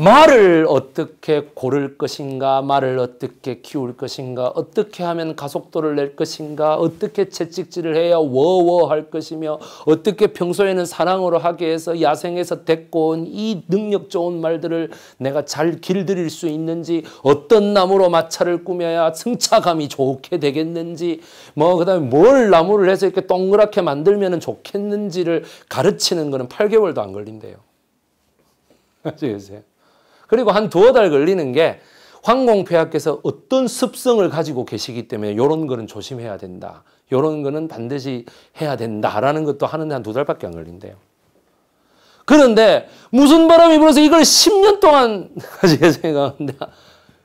말을 어떻게 고를 것인가, 말을 어떻게 키울 것인가, 어떻게 하면 가속도를 낼 것인가, 어떻게 채찍질을 해야 워워할 것이며, 어떻게 평소에는 사랑으로 하게 해서 야생에서 데리고 온 이 능력 좋은 말들을 내가 잘 길들일 수 있는지, 어떤 나무로 마차를 꾸며야 승차감이 좋게 되겠는지, 뭐, 그 다음에 뭘 나무를 해서 이렇게 동그랗게 만들면 좋겠는지를 가르치는 거는 8개월도 안 걸린대요. 아시겠어요? 그리고 한 두어 달 걸리는 게 황공폐하께서 어떤 습성을 가지고 계시기 때문에 이런 거는 조심해야 된다. 이런 거는 반드시 해야 된다라는 것도 하는데 한 두 달밖에 안 걸린대요. 그런데 무슨 바람이 불어서 이걸 10년 동안 가지게 생각하는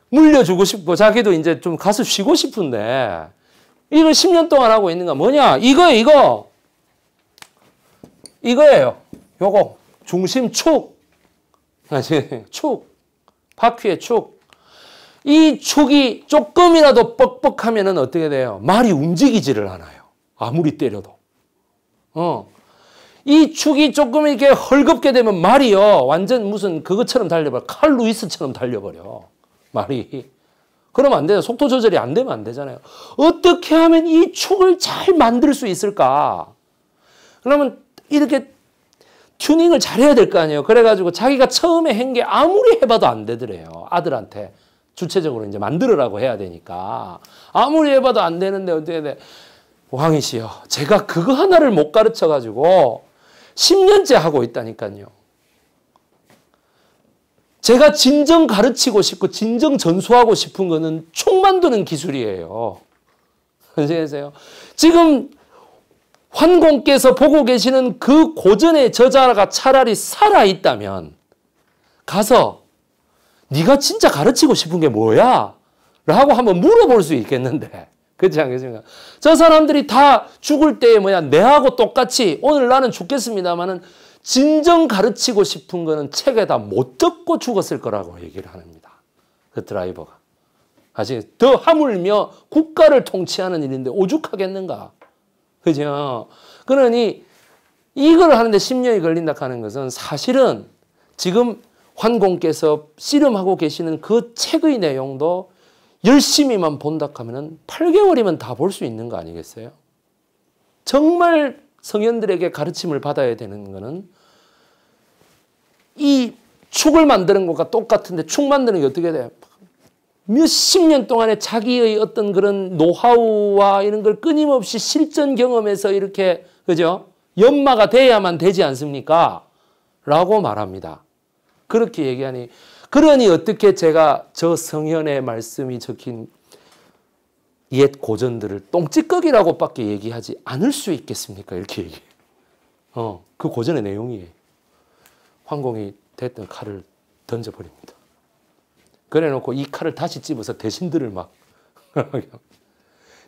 물려주고 싶고 자기도 이제 좀 가서 쉬고 싶은데 이걸 10년 동안 하고 있는 건 뭐냐? 이거 이거 이거예요. 요거 중심 축. 아시 예. 축. 바퀴의 축. 이축이 조금이라도 뻑뻑하면 은 어떻게 돼요? 말이 움직이지를 않아요. 아무리 때려도. 어. 이 축이 조금 이렇게 헐겁게 되면 말이요. 완전 무슨 그것처럼 달려버려. 칼 루이스처럼 달려버려. 말이. 그러면 안 돼요. 속도 조절이 안 되면 안 되잖아요. 어떻게 하면 이 축을 잘 만들 수 있을까? 그러면 이렇게 튜닝을 잘해야 될 거 아니에요. 그래가지고 자기가 처음에 한 게 아무리 해봐도 안 되더래요. 아들한테. 주체적으로 이제 만들으라고 해야 되니까. 아무리 해봐도 안 되는데 어떻게 돼. 왕이 씨요. 제가 그거 하나를 못 가르쳐가지고 10년째 하고 있다니까요. 제가 진정 가르치고 싶고 진정 전수하고 싶은 거는 총 만드는 기술이에요. 아시겠어요? 지금 환공께서 보고 계시는 그 고전의 저자가 차라리 살아있다면 가서 네가 진짜 가르치고 싶은 게 뭐야? 라고 한번 물어볼 수 있겠는데 그렇지 않겠습니까? 저 사람들이 다 죽을 때에 뭐냐 내하고 똑같이 오늘 나는 죽겠습니다마는 진정 가르치고 싶은 거는 책에다 못듣고 죽었을 거라고 얘기를 합니다. 그 드라이버가. 아직 더 하물며 국가를 통치하는 일인데 오죽하겠는가. 그죠? 그러니 이걸 하는데 10년이 걸린다 하는 것은 사실은 지금 환공께서 씨름하고 계시는 그 책의 내용도 열심히만 본다 하면은 8개월이면 다 볼 수 있는 거 아니겠어요? 정말 성현들에게 가르침을 받아야 되는 거는 이 축을 만드는 것과 똑같은데 축 만드는 게 어떻게 돼요? 몇십 년 동안에 자기의 어떤 그런 노하우와 이런 걸 끊임없이 실전 경험에서 이렇게 그죠? 연마가 돼야만 되지 않습니까? 라고 말합니다. 그렇게 얘기하니 그러니 어떻게 제가 저 성현의 말씀이 적힌 옛 고전들을 똥찌꺼기라고밖에 얘기하지 않을 수 있겠습니까? 이렇게 얘기해 어, 그 고전의 내용이에요. 황공이 됐던 칼을 던져버립니다. 그래놓고 이 칼을 다시 집어서 대신들을 막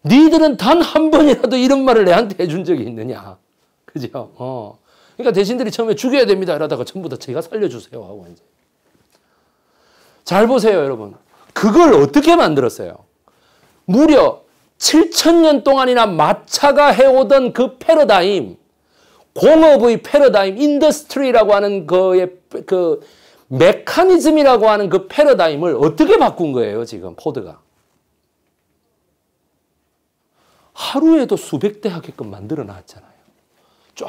니들은 단 한 번이라도 이런 말을 내한테 해준 적이 있느냐 그죠? 어. 그러니까 대신들이 처음에 죽여야 됩니다 이러다가 전부 다 제가 살려주세요 하고 이제 잘 보세요 여러분 그걸 어떻게 만들었어요? 무려 7천년 동안이나 마차가 해오던 그 패러다임 공업의 패러다임 인더스트리라고 하는 그의 그 메커니즘이라고 하는 그 패러다임을 어떻게 바꾼 거예요, 지금 포드가. 하루에도 수백 대 하게끔 만들어 놨잖아요. 쫙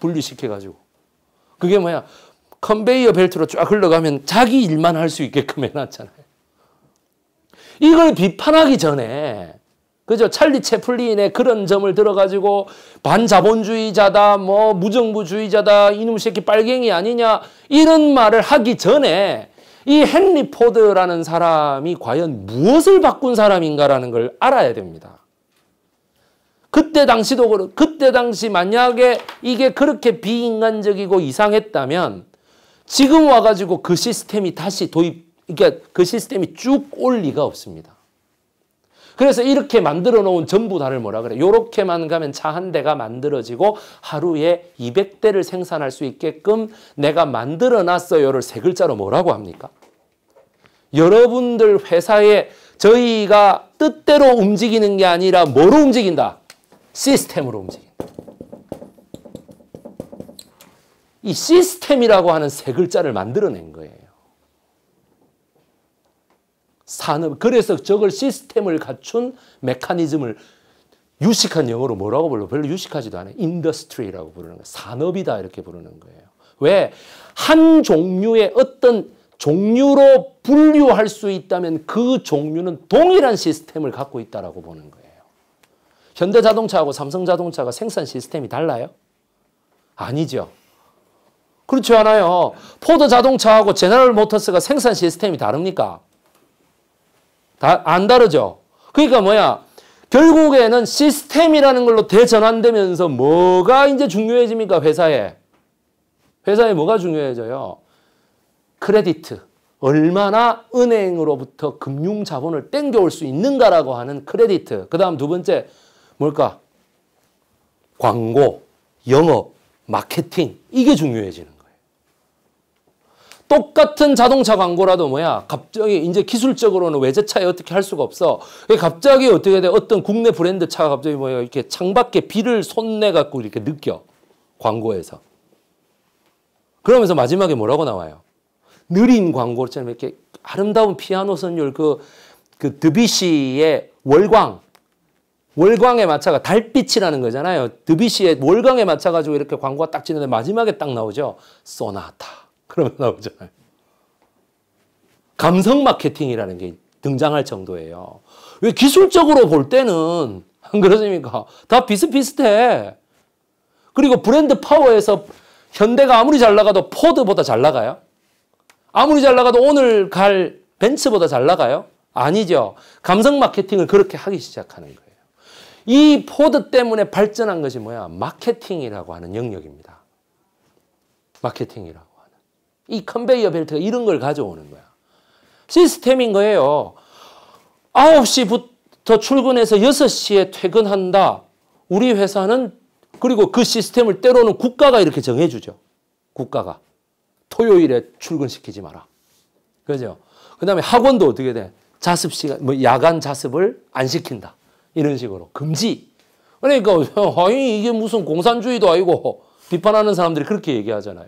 분리시켜 가지고. 그게 뭐야? 컨베이어 벨트로 쫙 흘러가면 자기 일만 할 수 있게끔 해 놨잖아요. 이걸 비판하기 전에 그죠? 찰리 채플린의 그런 점을 들어가지고 반자본주의자다, 뭐 무정부주의자다, 이놈 새끼 빨갱이 아니냐 이런 말을 하기 전에 이 헨리 포드라는 사람이 과연 무엇을 바꾼 사람인가라는 걸 알아야 됩니다. 그때 당시도 그때 당시 만약에 이게 그렇게 비인간적이고 이상했다면 지금 와가지고 그 시스템이 다시 도입, 그러니까 그 시스템이 쭉 올 리가 없습니다. 그래서 이렇게 만들어 놓은 전부 다를 뭐라 그래? 요렇게만 가면 차 한 대가 만들어지고 하루에 200대를 생산할 수 있게끔 내가 만들어 놨어요를 세 글자로 뭐라고 합니까? 여러분들 회사에 저희가 뜻대로 움직이는 게 아니라 뭐로 움직인다? 시스템으로 움직인다. 이 시스템이라고 하는 세 글자를 만들어낸 거예요. 산업 그래서 저걸 시스템을 갖춘 메커니즘을 유식한 영어로 뭐라고 불러? 별로 유식하지도 않아요. 인더스트리라고 부르는 거예요. 산업이다 이렇게 부르는 거예요. 왜? 한 종류의 어떤 종류로 분류할 수 있다면 그 종류는 동일한 시스템을 갖고 있다라고 보는 거예요. 현대자동차하고 삼성자동차가 생산 시스템이 달라요? 아니죠. 그렇지 않아요. 포드 자동차하고 제너럴 모터스가 생산 시스템이 다릅니까? 다, 안 다르죠? 그러니까 뭐야? 결국에는 시스템이라는 걸로 대전환되면서 뭐가 이제 중요해집니까? 회사에. 회사에 뭐가 중요해져요? 크레디 얼마나 은행으로부터 금융 자본을 땡겨올 수 있는가라고 하는 크레디그 다음 두 번째, 뭘까? 광고, 영업, 마케팅. 이게 중요해지는 거예요. 똑같은 자동차 광고라도 뭐야 갑자기 이제 기술적으로는 외제차에 어떻게 할 수가 없어 갑자기 어떻게 돼 어떤 국내 브랜드 차가 갑자기 뭐야 이렇게 창밖에 비를 손내 갖고 이렇게 느껴 광고에서 그러면서 마지막에 뭐라고 나와요 느린 광고처럼 이렇게 아름다운 피아노 선율 그, 그드비시의 월광 월광에맞춰가 달빛이라는 거잖아요 드비시의월광에맞춰 가지고 이렇게 광고가 딱 치는데 마지막에 딱 나오죠 소나타 그러면 나오잖아요. 감성 마케팅이라는 게 등장할 정도예요. 왜 기술적으로 볼 때는 안 그러십니까? 다 비슷비슷해. 그리고 브랜드 파워에서 현대가 아무리 잘 나가도 포드보다 잘 나가요? 아무리 잘 나가도 오늘 갈 벤츠보다 잘 나가요? 아니죠. 감성 마케팅을 그렇게 하기 시작하는 거예요. 이 포드 때문에 발전한 것이 뭐야? 마케팅이라고 하는 영역입니다. 마케팅이라고. 이 컨베이어 벨트가 이런 걸 가져오는 거야. 시스템인 거예요. 9시부터 출근해서 6시에 퇴근한다. 우리 회사는 그리고 그 시스템을 때로는 국가가 이렇게 정해주죠. 국가가. 토요일에 출근시키지 마라. 그죠? 그 다음에 학원도 어떻게 돼? 자습 시간, 뭐 야간 자습을 안 시킨다. 이런 식으로. 금지. 그러니까, 아니, 이게 무슨 공산주의도 아니고 비판하는 사람들이 그렇게 얘기하잖아요.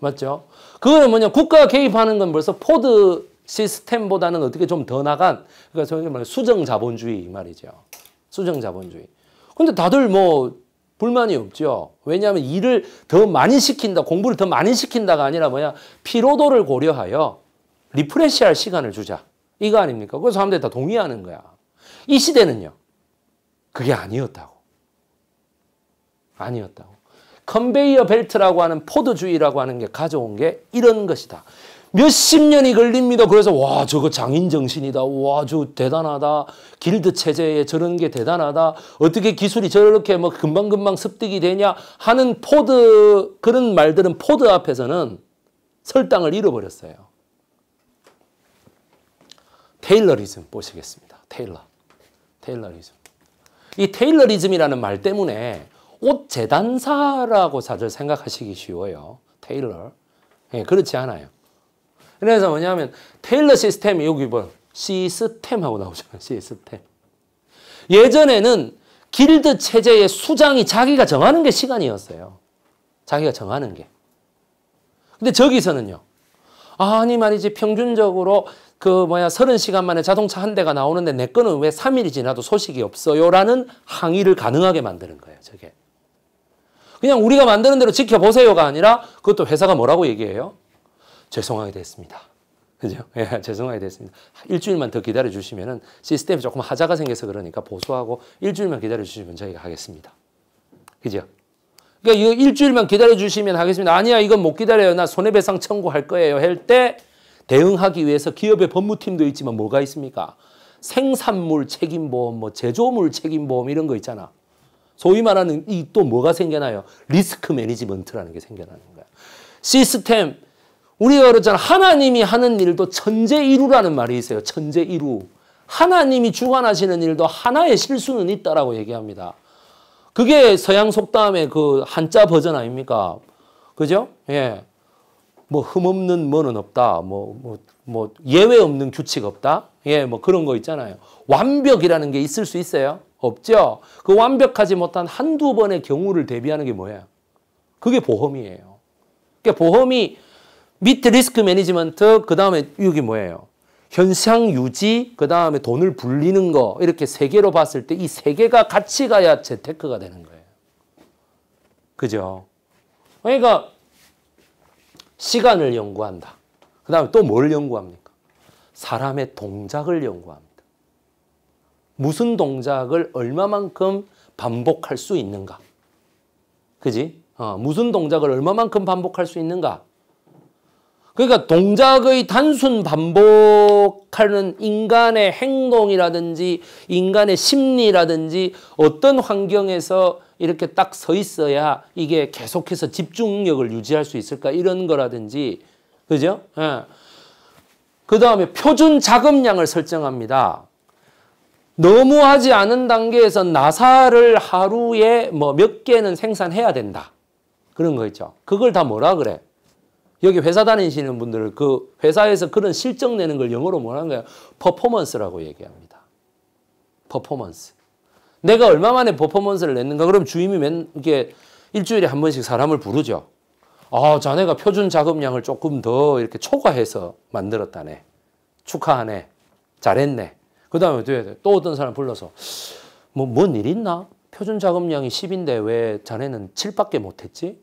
맞죠? 그거는 뭐냐 국가 개입하는 건 벌써 포드 시스템보다는 어떻게 좀 더 나간 그러니까 말 수정 자본주의 말이죠. 수정 자본주의. 근데 다들 뭐 불만이 없죠. 왜냐하면 일을 더 많이 시킨다, 공부를 더 많이 시킨다가 아니라 뭐냐 피로도를 고려하여 리프레시할 시간을 주자. 이거 아닙니까? 그래서 사람들이 다 동의하는 거야. 이 시대는요. 그게 아니었다고. 아니었다고. 컨베이어 벨트라고 하는 포드주의라고 하는 게 가져온 게 이런 것이다. 몇십 년이 걸립니다. 그래서 와 저거 장인 정신이다. 와저 대단하다. 길드 체제에 저런 게 대단하다. 어떻게 기술이 저렇게 뭐 금방 금방 습득이 되냐 하는 포드 그런 말들은 포드 앞에서는 설당을 잃어버렸어요. 테일러리즘 보시겠습니다. 테일러, 테일러리즘. 이 테일러리즘이라는 말 때문에 옷 재단사라고 사실 생각하시기 쉬워요. 테일러. 예, 그렇지 않아요. 그래서 뭐냐면 테일러 시스템이 여기 뭐 시스템하고 나오잖아요. 시스템. 예전에는 길드 체제의 수장이 자기가 정하는 게 시간이었어요. 자기가 정하는 게. 근데 저기서는요. 아니 말이지 평균적으로 그 뭐야 30시간 만에 자동차 한 대가 나오는데 내 거는 왜 3일이 지나도 소식이 없어요라는 항의를 가능하게 만드는 거예요. 저게. 그냥 우리가 만드는 대로 지켜보세요가 아니라 그것도 회사가 뭐라고 얘기해요? 죄송하게 됐습니다. 그죠? 예, 죄송하게 됐습니다. 일주일만 더 기다려 주시면 시스템이 조금 하자가 생겨서 그러니까 보수하고 일주일만 기다려 주시면 저희가 하겠습니다. 그죠? 그러니까 이거 일주일만 기다려 주시면 하겠습니다. 아니야, 이건 못 기다려요. 나 손해배상 청구할 거예요. 할 때 대응하기 위해서 기업의 법무팀도 있지만 뭐가 있습니까? 생산물 책임보험, 뭐 제조물 책임보험 이런 거 있잖아. 소위 말하는 이 또 뭐가 생겨나요? 리스크 매니지먼트라는 게 생겨나는 거예요 시스템. 우리가 그랬잖아. 하나님이 하는 일도 천재이루라는 말이 있어요. 천재이루. 하나님이 주관하시는 일도 하나의 실수는 있다라고 얘기합니다. 그게 서양 속담의 그 한자 버전 아닙니까? 그죠? 예. 뭐 흠없는 뭐는 없다. 뭐, 뭐, 뭐 예외 없는 규칙 없다. 예, 뭐 그런 거 있잖아요. 완벽이라는 게 있을 수 있어요. 없죠. 그 완벽하지 못한 한두 번의 경우를 대비하는 게 뭐예요? 그게 보험이에요. 그러니까 보험이 밑에 리스크 매니지먼트, 그 다음에 여기 뭐예요? 현상 유지, 그 다음에 돈을 불리는 거 이렇게 세 개로 봤을 때 이 세 개가 같이 가야 재테크가 되는 거예요. 그죠? 그러니까 시간을 연구한다. 그 다음에 또 뭘 연구합니까? 사람의 동작을 연구합니다. 무슨 동작을 얼마만큼 반복할 수 있는가. 그지? 어, 무슨 동작을 얼마만큼 반복할 수 있는가. 그러니까 동작의 단순 반복하는 인간의 행동이라든지 인간의 심리라든지 어떤 환경에서 이렇게 딱 서 있어야 이게 계속해서 집중력을 유지할 수 있을까 이런 거라든지 그죠? 예. 그 다음에 표준 작업량을 설정합니다. 너무하지 않은 단계에서 나사를 하루에 뭐 몇 개는 생산해야 된다. 그런 거 있죠. 그걸 다 뭐라 그래? 여기 회사 다니시는 분들 그 회사에서 그런 실적 내는 걸 영어로 뭐라는 거예요? 퍼포먼스라고 얘기합니다. 퍼포먼스. 내가 얼마 만에 퍼포먼스를 냈는가? 그럼 주임이 맨 이게 일주일에 한 번씩 사람을 부르죠. 아, 자네가 표준 작업량을 조금 더 이렇게 초과해서 만들었다네. 축하하네. 잘했네. 그 다음에 어떻게 해야 돼? 또 어떤 사람 불러서 뭐 뭔 일 있나? 표준 작업량이 10인데 왜 자네는 7밖에 못했지?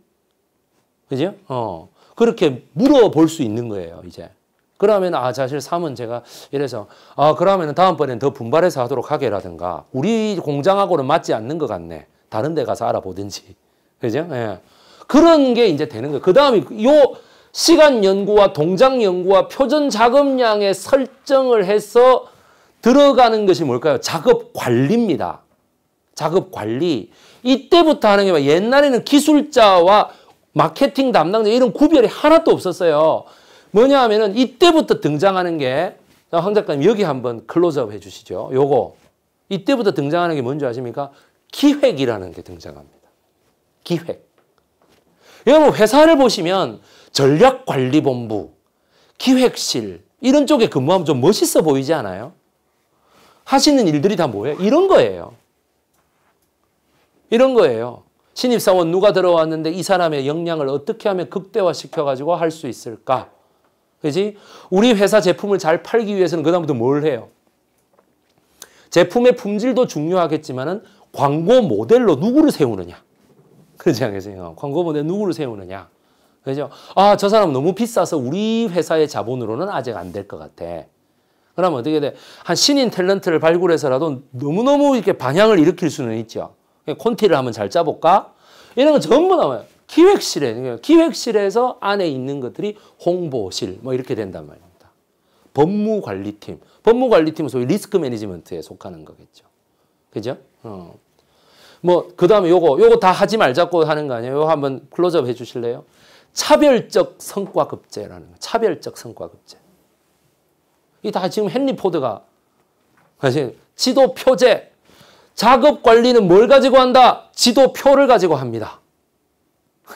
그죠? 어. 그렇게 물어볼 수 있는 거예요, 이제. 그러면 아 사실 3은 제가 이래서 아 그러면 다음번엔 더 분발해서 하도록 하게라든가 우리 공장하고는 맞지 않는 것 같네 다른 데 가서 알아보든지 그죠? 예. 그런 게 이제 되는 거예요 그 다음에 요 시간 연구와 동작 연구와 표준 작업량의 설정을 해서 들어가는 것이 뭘까요? 작업 관리입니다. 작업 관리. 이때부터 하는 게 뭐, 옛날에는 기술자와 마케팅 담당자 이런 구별이 하나도 없었어요. 뭐냐 하면은 이때부터 등장하는 게, 황 작가님 여기 한번 클로즈업 해 주시죠. 요거. 이때부터 등장하는 게 뭔지 아십니까? 기획이라는 게 등장합니다. 기획. 여러분, 회사를 보시면 전략관리본부, 기획실, 이런 쪽에 근무하면 좀 멋있어 보이지 않아요? 하시는 일들이 다 뭐예요? 이런 거예요. 이런 거예요. 신입사원 누가 들어왔는데 이 사람의 역량을 어떻게 하면 극대화시켜가지고 할 수 있을까? 그지? 우리 회사 제품을 잘 팔기 위해서는 그다음부터 뭘 해요? 제품의 품질도 중요하겠지만은 광고 모델로 누구를 세우느냐. 그렇지 않겠어요? 광고 모델 누구를 세우느냐. 그죠? 아, 저 사람 너무 비싸서 우리 회사의 자본으로는 아직 안 될 것 같아. 그러면 어떻게 돼? 한 신인 탤런트를 발굴해서라도 너무너무 이렇게 방향을 일으킬 수는 있죠. 콘티를 한번 잘 짜볼까? 이런 거 전부 나와요. 기획실에, 기획실에서 안에 있는 것들이 홍보실, 뭐 이렇게 된단 말입니다. 법무관리팀. 법무관리팀은 소위 리스크 매니지먼트에 속하는 거겠죠. 그죠? 어. 뭐, 그 다음에 요거, 요거 다 하지 말자고 하는 거 아니에요? 한번 클로즈업 해 주실래요? 차별적 성과급제라는 거. 차별적 성과급제. 이다 지금 헨리 포드가 지도 표제 작업 관리는 뭘 가지고 한다? 지도 표를 가지고 합니다.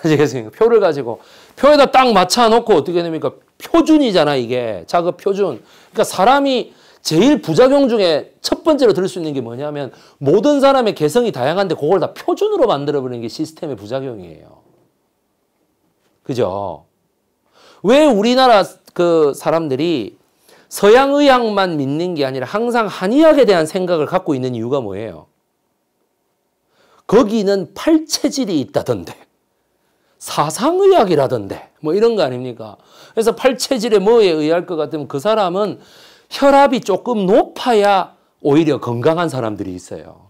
아시겠습니까? 표를 가지고 표에다 딱 맞춰 놓고 어떻게 됩니까? 표준이잖아 이게 작업 표준. 그러니까 사람이 제일 부작용 중에 첫 번째로 들을 수 있는 게 뭐냐면 모든 사람의 개성이 다양한데 그걸 다 표준으로 만들어버리는 게 시스템의 부작용이에요. 그죠? 왜 우리나라 그 사람들이 서양 의학만 믿는 게 아니라 항상 한의학에 대한 생각을 갖고 있는 이유가 뭐예요? 거기는 팔체질이 있다던데 사상의학이라던데 뭐 이런 거 아닙니까? 그래서 팔체질에 뭐에 의할 것 같으면 그 사람은 혈압이 조금 높아야 오히려 건강한 사람들이 있어요.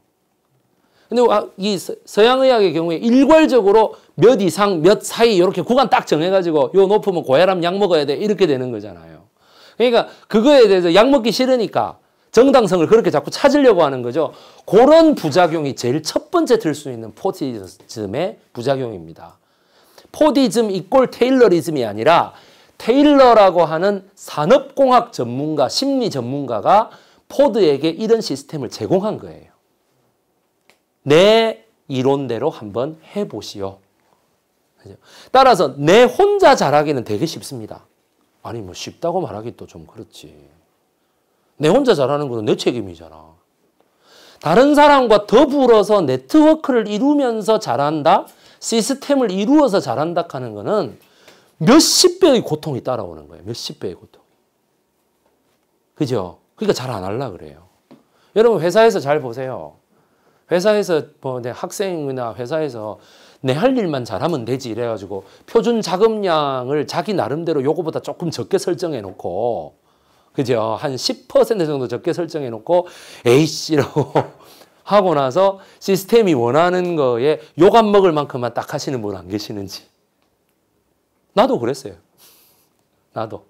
근데 아, 이 서양의학의 경우에 일괄적으로 몇 이상 몇 사이 이렇게 구간 딱 정해가지고 요 높으면 고혈압 약 먹어야 돼 이렇게 되는 거잖아요. 그러니까 그거에 대해서 약 먹기 싫으니까 정당성을 그렇게 자꾸 찾으려고 하는 거죠. 그런 부작용이 제일 첫 번째 들 수 있는 포디즘의 부작용입니다. 포디즘 이꼴 테일러리즘이 아니라 테일러라고 하는 산업공학 전문가, 심리 전문가가 포드에게 이런 시스템을 제공한 거예요. 내 이론대로 한번 해보시오. 따라서 내 혼자 잘하기는 되게 쉽습니다. 아니 뭐 쉽다고 말하기 또 좀 그렇지. 내 혼자 잘하는 거는 내 책임이잖아. 다른 사람과 더불어서 네트워크를 이루면서 잘한다? 시스템을 이루어서 잘한다 하는 거는 몇 십 배의 고통이 따라오는 거예요. 몇십 배의 고통. 그죠? 그러니까 잘 안 하려 그래요. 여러분 회사에서 잘 보세요. 회사에서 뭐 학생이나 회사에서 내할 일만 잘하면 되지 이래가지고 표준 자금량을 자기 나름대로 요거보다 조금 적게 설정해 놓고 그죠 한 10% 정도 적게 설정해 놓고 에이씨라고 하고 나서 시스템이 원하는 거에 욕안 먹을 만큼만 딱 하시는 분 안 계시는지 나도 그랬어요 나도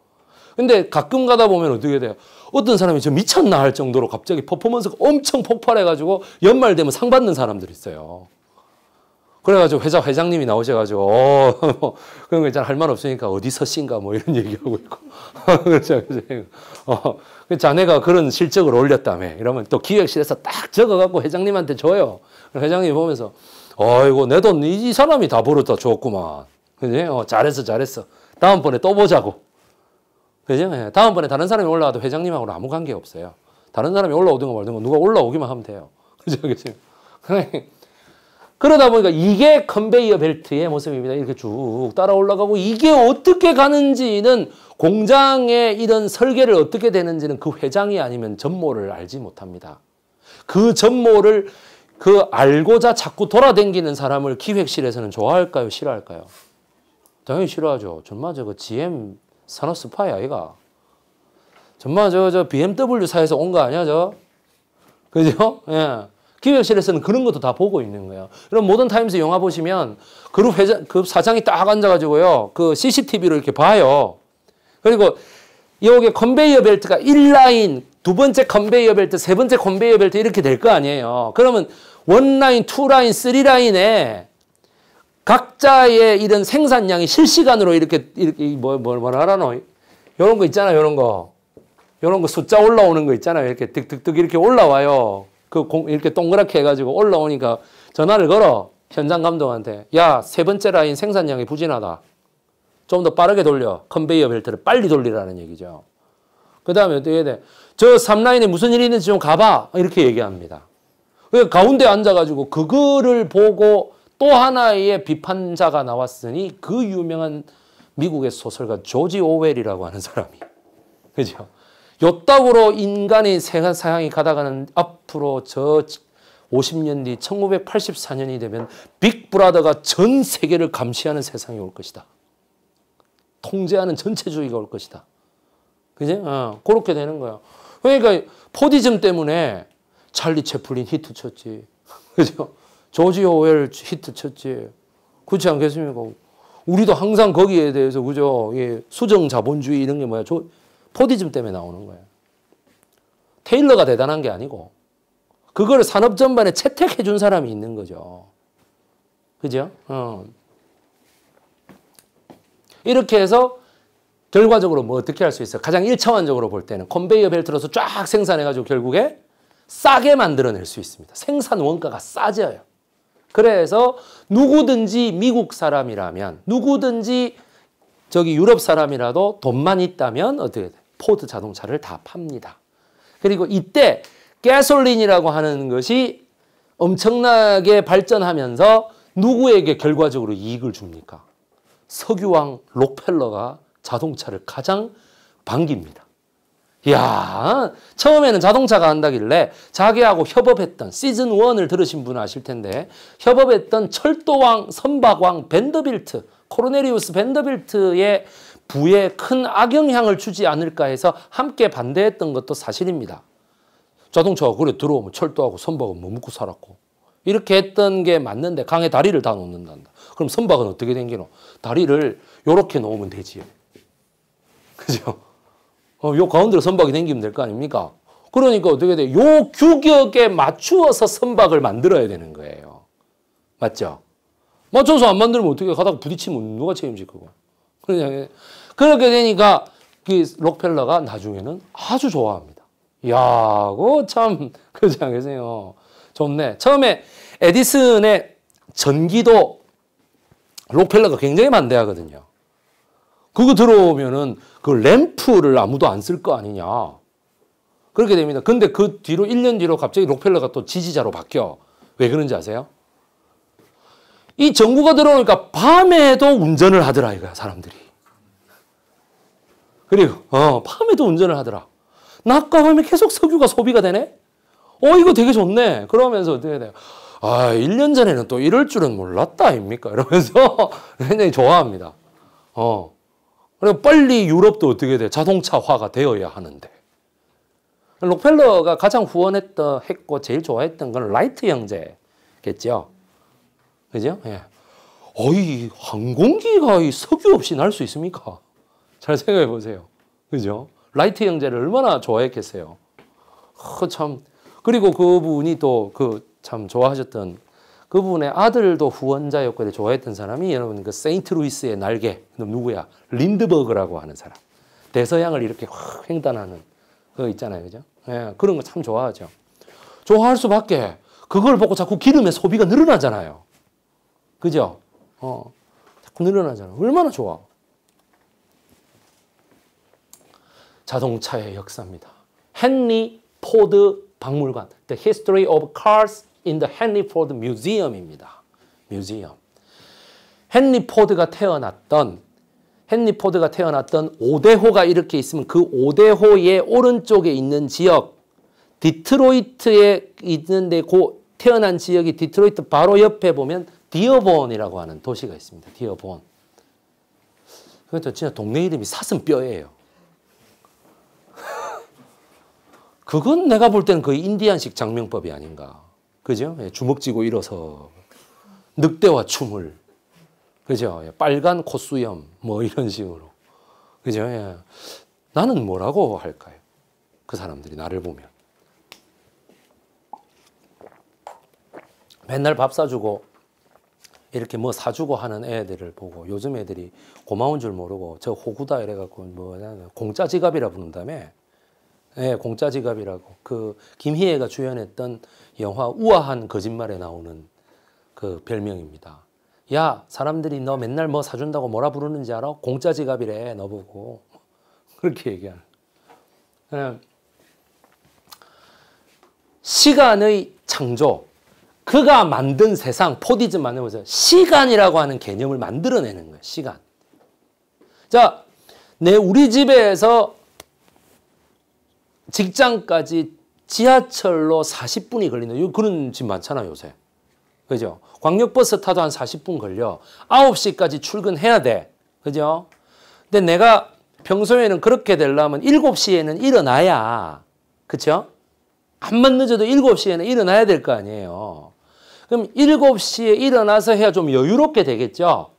근데 가끔 가다 보면 어떻게 돼요? 어떤 사람이 저 미쳤나 할 정도로 갑자기 퍼포먼스가 엄청 폭발해가지고 연말 되면 상 받는 사람들 있어요. 그래가지고 회사 회장님이 나오셔가지고, 어, 뭐, 그런 거 있잖아. 할말 없으니까 어디서 신가 뭐 이런 얘기하고 있고. 그렇죠. 어, 그 자네가 그런 실적을 올렸다며. 이러면 또 기획실에서 딱 적어갖고 회장님한테 줘요. 회장님 보면서, 아이고, 내 돈 이 사람이 다 벌었다 줬구만. 그지? 어, 잘했어, 잘했어. 다음번에 또 보자고. 그죠? 예. 다음번에 다른 사람이 올라와도 회장님하고는 아무 관계 없어요. 다른 사람이 올라오든 말든 누가 올라오기만 하면 돼요. 그죠? 그죠? 그러다 보니까 이게 컨베이어 벨트의 모습입니다. 이렇게 쭉 따라 올라가고 이게 어떻게 가는지는 공장의 이런 설계를 어떻게 되는지는 그 회장이 아니면 전모를 알지 못합니다. 그 전모를 그 알고자 자꾸 돌아댕기는 사람을 기획실에서는 좋아할까요? 싫어할까요? 당연히 싫어하죠. 정말 저거 GM 산업 스파야, 얘가. 정말 저, 저 BMW 사에서 온 거 아니야, 저? 그죠? 예. 기획실에서는 그런 것도 다 보고 있는 거예요. 그럼 모던 타임스 영화 보시면 그룹 회장, 그 사장이 딱 앉아가지고요. 그 CCTV로 이렇게 봐요. 그리고 여기 컨베이어 벨트가 1라인, 두 번째 컨베이어 벨트, 세 번째 컨베이어 벨트 이렇게 될 거 아니에요. 그러면 원라인, 투라인, 쓰라인에 각자의 이런 생산량이 실시간으로 이렇게, 이렇게, 뭐, 뭐, 뭐라 하노? 요런 거 있잖아, 요런 거. 요런 거 숫자 올라오는 거있잖아 이렇게 득득득 이렇게 올라와요. 그 공, 이렇게 동그랗게 해가지고 올라오니까 전화를 걸어. 현장 감독한테. 야, 세 번째 라인 생산량이 부진하다. 좀 더 빠르게 돌려. 컨베이어 벨트를 빨리 돌리라는 얘기죠. 그 다음에 어떻게 해야 돼? 저 3라인에 무슨 일이 있는지 좀 가봐. 이렇게 얘기합니다. 그 가운데 앉아가지고 그거를 보고 또 하나의 비판자가 나왔으니 그 유명한 미국의 소설가 조지 오웰이라고 하는 사람이. 그죠? 요따으로 인간의 세상이 가다가는 앞으로 저 50년 뒤 1984년이 되면 빅브라더가 전 세계를 감시하는 세상이 올 것이다. 통제하는 전체주의가 올 것이다. 그지? 어, 그렇게 되는 거야. 그러니까 포디즘 때문에 찰리 채플린 히트 쳤지. 그죠? 조지 오웰 히트 쳤지. 그렇지 않겠습니까? 우리도 항상 거기에 대해서 그죠? 예, 수정 자본주의 이런 게 뭐야? 조, 포디즘 때문에 나오는 거예요. 테일러가 대단한 게 아니고 그걸 산업 전반에 채택해 준 사람이 있는 거죠. 그죠? 어. 이렇게 해서 결과적으로 뭐 어떻게 할 수 있어요? 가장 1차원적으로 볼 때는 컨베이어 벨트로서 쫙 생산해가지고 결국에 싸게 만들어낼 수 있습니다. 생산 원가가 싸져요. 그래서 누구든지 미국 사람이라면 누구든지 저기 유럽 사람이라도 돈만 있다면 어떻게 돼 포드 자동차를 다 팝니다. 그리고 이때 가솔린이라고 하는 것이 엄청나게 발전하면서 누구에게 결과적으로 이익을 줍니까? 석유왕 록펠러가 자동차를 가장 반깁니다. 야 처음에는 자동차가 한다길래 자기하고 협업했던 시즌 1을 들으신 분 아실 텐데 협업했던 철도왕, 선박왕 벤더빌트, 코로네리우스 벤더빌트의 부에 큰 악영향을 주지 않을까 해서 함께 반대했던 것도 사실입니다. 자동차가 그래 들어오면 철도하고 선박은 뭐 묵고 살았고 이렇게 했던 게 맞는데 강에 다리를 다 놓는단다. 그럼 선박은 어떻게 된기노? 다리를 요렇게 놓으면 되지요. 그죠? 어, 요 가운데로 선박이 당기면 될 거 아닙니까? 그러니까 어떻게 돼? 요 규격에 맞추어서 선박을 만들어야 되는 거예요. 맞죠? 맞춰서 뭐 안 만들면 어떻게 가다가 부딪히면 누가 책임질 거고. 그냥 그렇게 되니까 그 록펠러가 나중에는 아주 좋아합니다. 야 고참 그지 않겠어요? 좋네. 처음에 에디슨의 전기도 록펠러가 굉장히 반대하거든요. 그거 들어오면은 그 램프를 아무도 안 쓸 거 아니냐. 그렇게 됩니다. 근데 그 뒤로 1년 뒤로 갑자기 록펠러가 또 지지자로 바뀌어. 왜 그런지 아세요? 이 정부가 들어오니까 밤에도 운전을 하더라 이거야 사람들이. 그리고 어, 밤에도 운전을 하더라. 낮과 밤에 계속 석유가 소비가 되네. 어 이거 되게 좋네. 그러면서 어떻게 돼요? 아, 1년 전에는 또 이럴 줄은 몰랐다 아닙니까? 이러면서 굉장히 좋아합니다. 어. 그리고 빨리 유럽도 어떻게 돼? 자동차화가 되어야 하는데. 록펠러가 가장 후원했던 했고 제일 좋아했던 건 라이트 형제겠죠. 그죠? 예. 어이 항공기가 석유 없이 날 수 있습니까? 잘 생각해 보세요. 그죠? 라이트 형제를 얼마나 좋아했겠어요. 어, 참. 그리고 그분이 또 그 참 좋아하셨던 그분의 아들도 후원자였고 좋아했던 사람이 여러분 그 세인트루이스의 날개 누구야? 린드버그라고 하는 사람. 대서양을 이렇게 확 횡단하는 그거 있잖아요. 그죠? 예, 그런 거 참 좋아하죠. 좋아할 수밖에 그걸 보고 자꾸 기름의 소비가 늘어나잖아요. 그죠? 어, 자꾸 늘어나잖아요. 얼마나 좋아. 자동차의 역사입니다. 헨리 포드 박물관, The History of Cars in the Henry Ford Museum입니다. 뮤지엄. 헨리 포드가 태어났던 헨리 포드가 태어났던 오데호가 이렇게 있으면 그 오데호의 오른쪽에 있는 지역 디트로이트에 있는데 그 태어난 지역이 디트로이트 바로 옆에 보면 디어본이라고 하는 도시가 있습니다. 디어본. 그러니 진짜 동네 이름이 사슴뼈예요. 그건 내가 볼 때는 거의 인디안식 장명법이 아닌가. 그죠? 예, 주먹 쥐고 일어서 늑대와 춤을. 그죠? 예, 빨간 콧수염 뭐 이런 식으로. 그죠? 예. 나는 뭐라고 할까요? 그 사람들이 나를 보면. 맨날 밥 사주고 이렇게 뭐 사주고 하는 애들을 보고 요즘 애들이 고마운 줄 모르고 저 호구다 이래갖고 뭐 공짜 지갑이라 부른다며 예, 공짜 지갑이라고. 그 김희애가 주연했던 영화 우아한 거짓말에 나오는 그 별명입니다. 야, 사람들이 너 맨날 뭐 사준다고 뭐라 부르는지 알아? 공짜 지갑이래, 너보고. 그렇게 얘기하는. 예. 시간의 창조. 그가 만든 세상, 포디즘 만들면서 시간이라고 하는 개념을 만들어내는 거예요, 시간. 자, 내 우리 집에서 직장까지 지하철로 40분이 걸리는 그런 집 많잖아요, 요새. 그죠? 광역버스 타도 한 40분 걸려. 9시까지 출근해야 돼. 그죠? 근데 내가 평소에는 그렇게 되려면 7시에는 일어나야. 그쵸? 안만 늦어도 7시에는 일어나야 될 거 아니에요. 그럼 7시에 일어나서 해야 좀 여유롭게 되겠죠?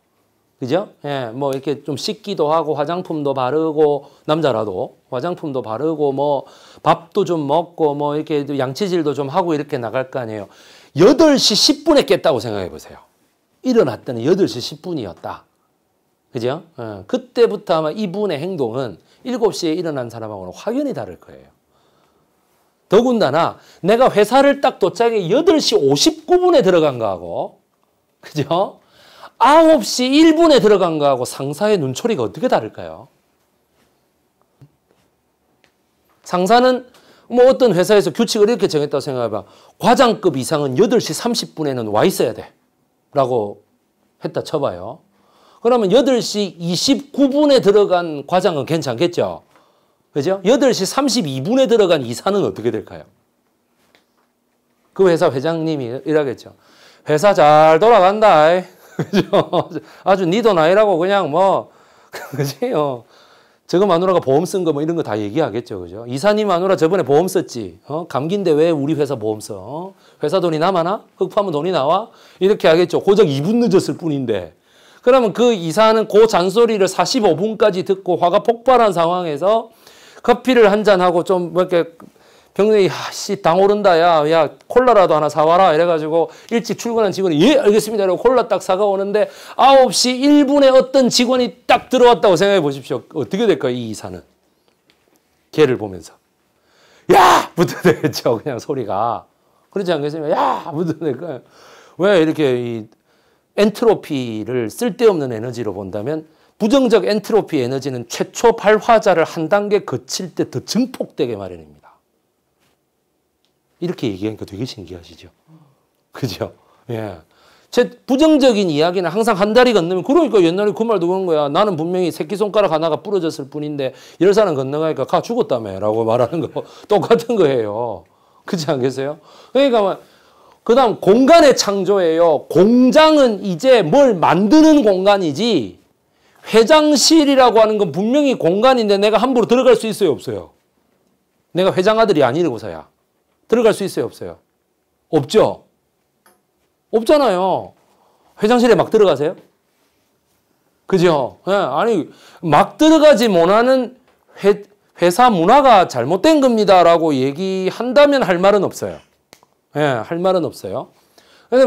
그죠? 예, 뭐 이렇게 좀 씻기도 하고 화장품도 바르고 남자라도 화장품도 바르고 뭐 밥도 좀 먹고 뭐 이렇게 양치질도 좀 하고 이렇게 나갈 거 아니에요. 8시 10분에 깼다고 생각해 보세요. 일어났더니 8시 10분이었다. 그죠? 어, 그때부터 아마 이분의 행동은 7시에 일어난 사람하고는 확연히 다를 거예요. 더군다나 내가 회사를 딱 도착해 8시 59분에 들어간 거하고 그죠? 9시 1분에 들어간 거하고 상사의 눈초리가 어떻게 다를까요? 상사는 뭐 어떤 회사에서 규칙을 이렇게 정했다고 생각해봐. 과장급 이상은 8시 30분에는 와 있어야 돼. 라고 했다 쳐봐요. 그러면 8시 29분에 들어간 과장은 괜찮겠죠? 그죠? 8시 32분에 들어간 이사는 어떻게 될까요? 그 회사 회장님이 이라겠죠. 회사 잘 돌아간다. 그죠? 아주 니도 나이라고 그냥 뭐, 그지요? 어. 저거 마누라가 보험 쓴 거 뭐 이런 거 다 얘기하겠죠. 그죠? 이사님 마누라 저번에 보험 썼지. 어? 감기인데 왜 우리 회사 보험 써? 어? 회사 돈이 남아나? 흑파면 돈이 나와? 이렇게 하겠죠. 고작 2분 늦었을 뿐인데. 그러면 그 이사는 그 잔소리를 45분까지 듣고 화가 폭발한 상황에서 커피를 한 잔하고 좀 뭐, 이렇게 병원에 야씨 아, 당 오른다 야야 콜라라도 하나 사와라 이래가지고 일찍 출근한 직원이 예 알겠습니다 이러고 콜라 딱 사가 오는데 9시 1분에 어떤 직원이 딱 들어왔다고 생각해 보십시오 어떻게 될까요 이 이사는 걔를 보면서 야붙어 되겠죠 그냥 소리가 그렇지 않겠습니까 야 부터 될까요 왜 이렇게 이 엔트로피를 쓸데없는 에너지로 본다면 부정적 엔트로피 에너지는 최초 발화자를 한 단계 거칠 때 더 증폭되게 마련입니다. 이렇게 얘기하니까 되게 신기하시죠? 그죠? 예. 제 부정적인 이야기는 항상 한 다리 건너면 그러니까 옛날에 그 말도 그런 거야. 나는 분명히 새끼손가락 하나가 부러졌을 뿐인데 열 사람 건너가니까 가 죽었다며 라고 말하는 거 똑같은 거예요. 그렇지 않겠어요? 그러니까 뭐 그 다음 공간의 창조예요. 공장은 이제 뭘 만드는 공간이지 회장실이라고 하는 건 분명히 공간인데 내가 함부로 들어갈 수 있어요 없어요? 내가 회장 아들이 아니고서야 들어갈 수 있어요, 없어요? 없죠? 없잖아요. 회장실에 막 들어가세요? 그죠? 네, 아니, 막 들어가지 못하는 회, 회사 문화가 잘못된 겁니다라고 얘기한다면 할 말은 없어요. 예, 할 말은 없어요.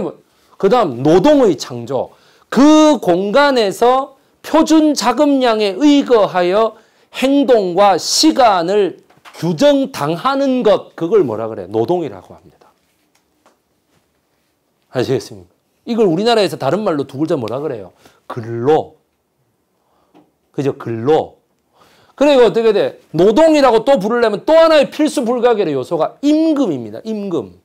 뭐, 그 다음, 노동의 창조. 그 공간에서 표준 자금량에 의거하여 행동과 시간을 규정당하는 것 그걸 뭐라 그래? 노동이라고 합니다. 아시겠습니까? 이걸 우리나라에서 다른 말로 두 글자 뭐라 그래요? 근로. 그죠? 근로. 그리고 어떻게 돼? 노동이라고 또 부르려면 또 하나의 필수 불가결의 요소가 임금입니다. 임금.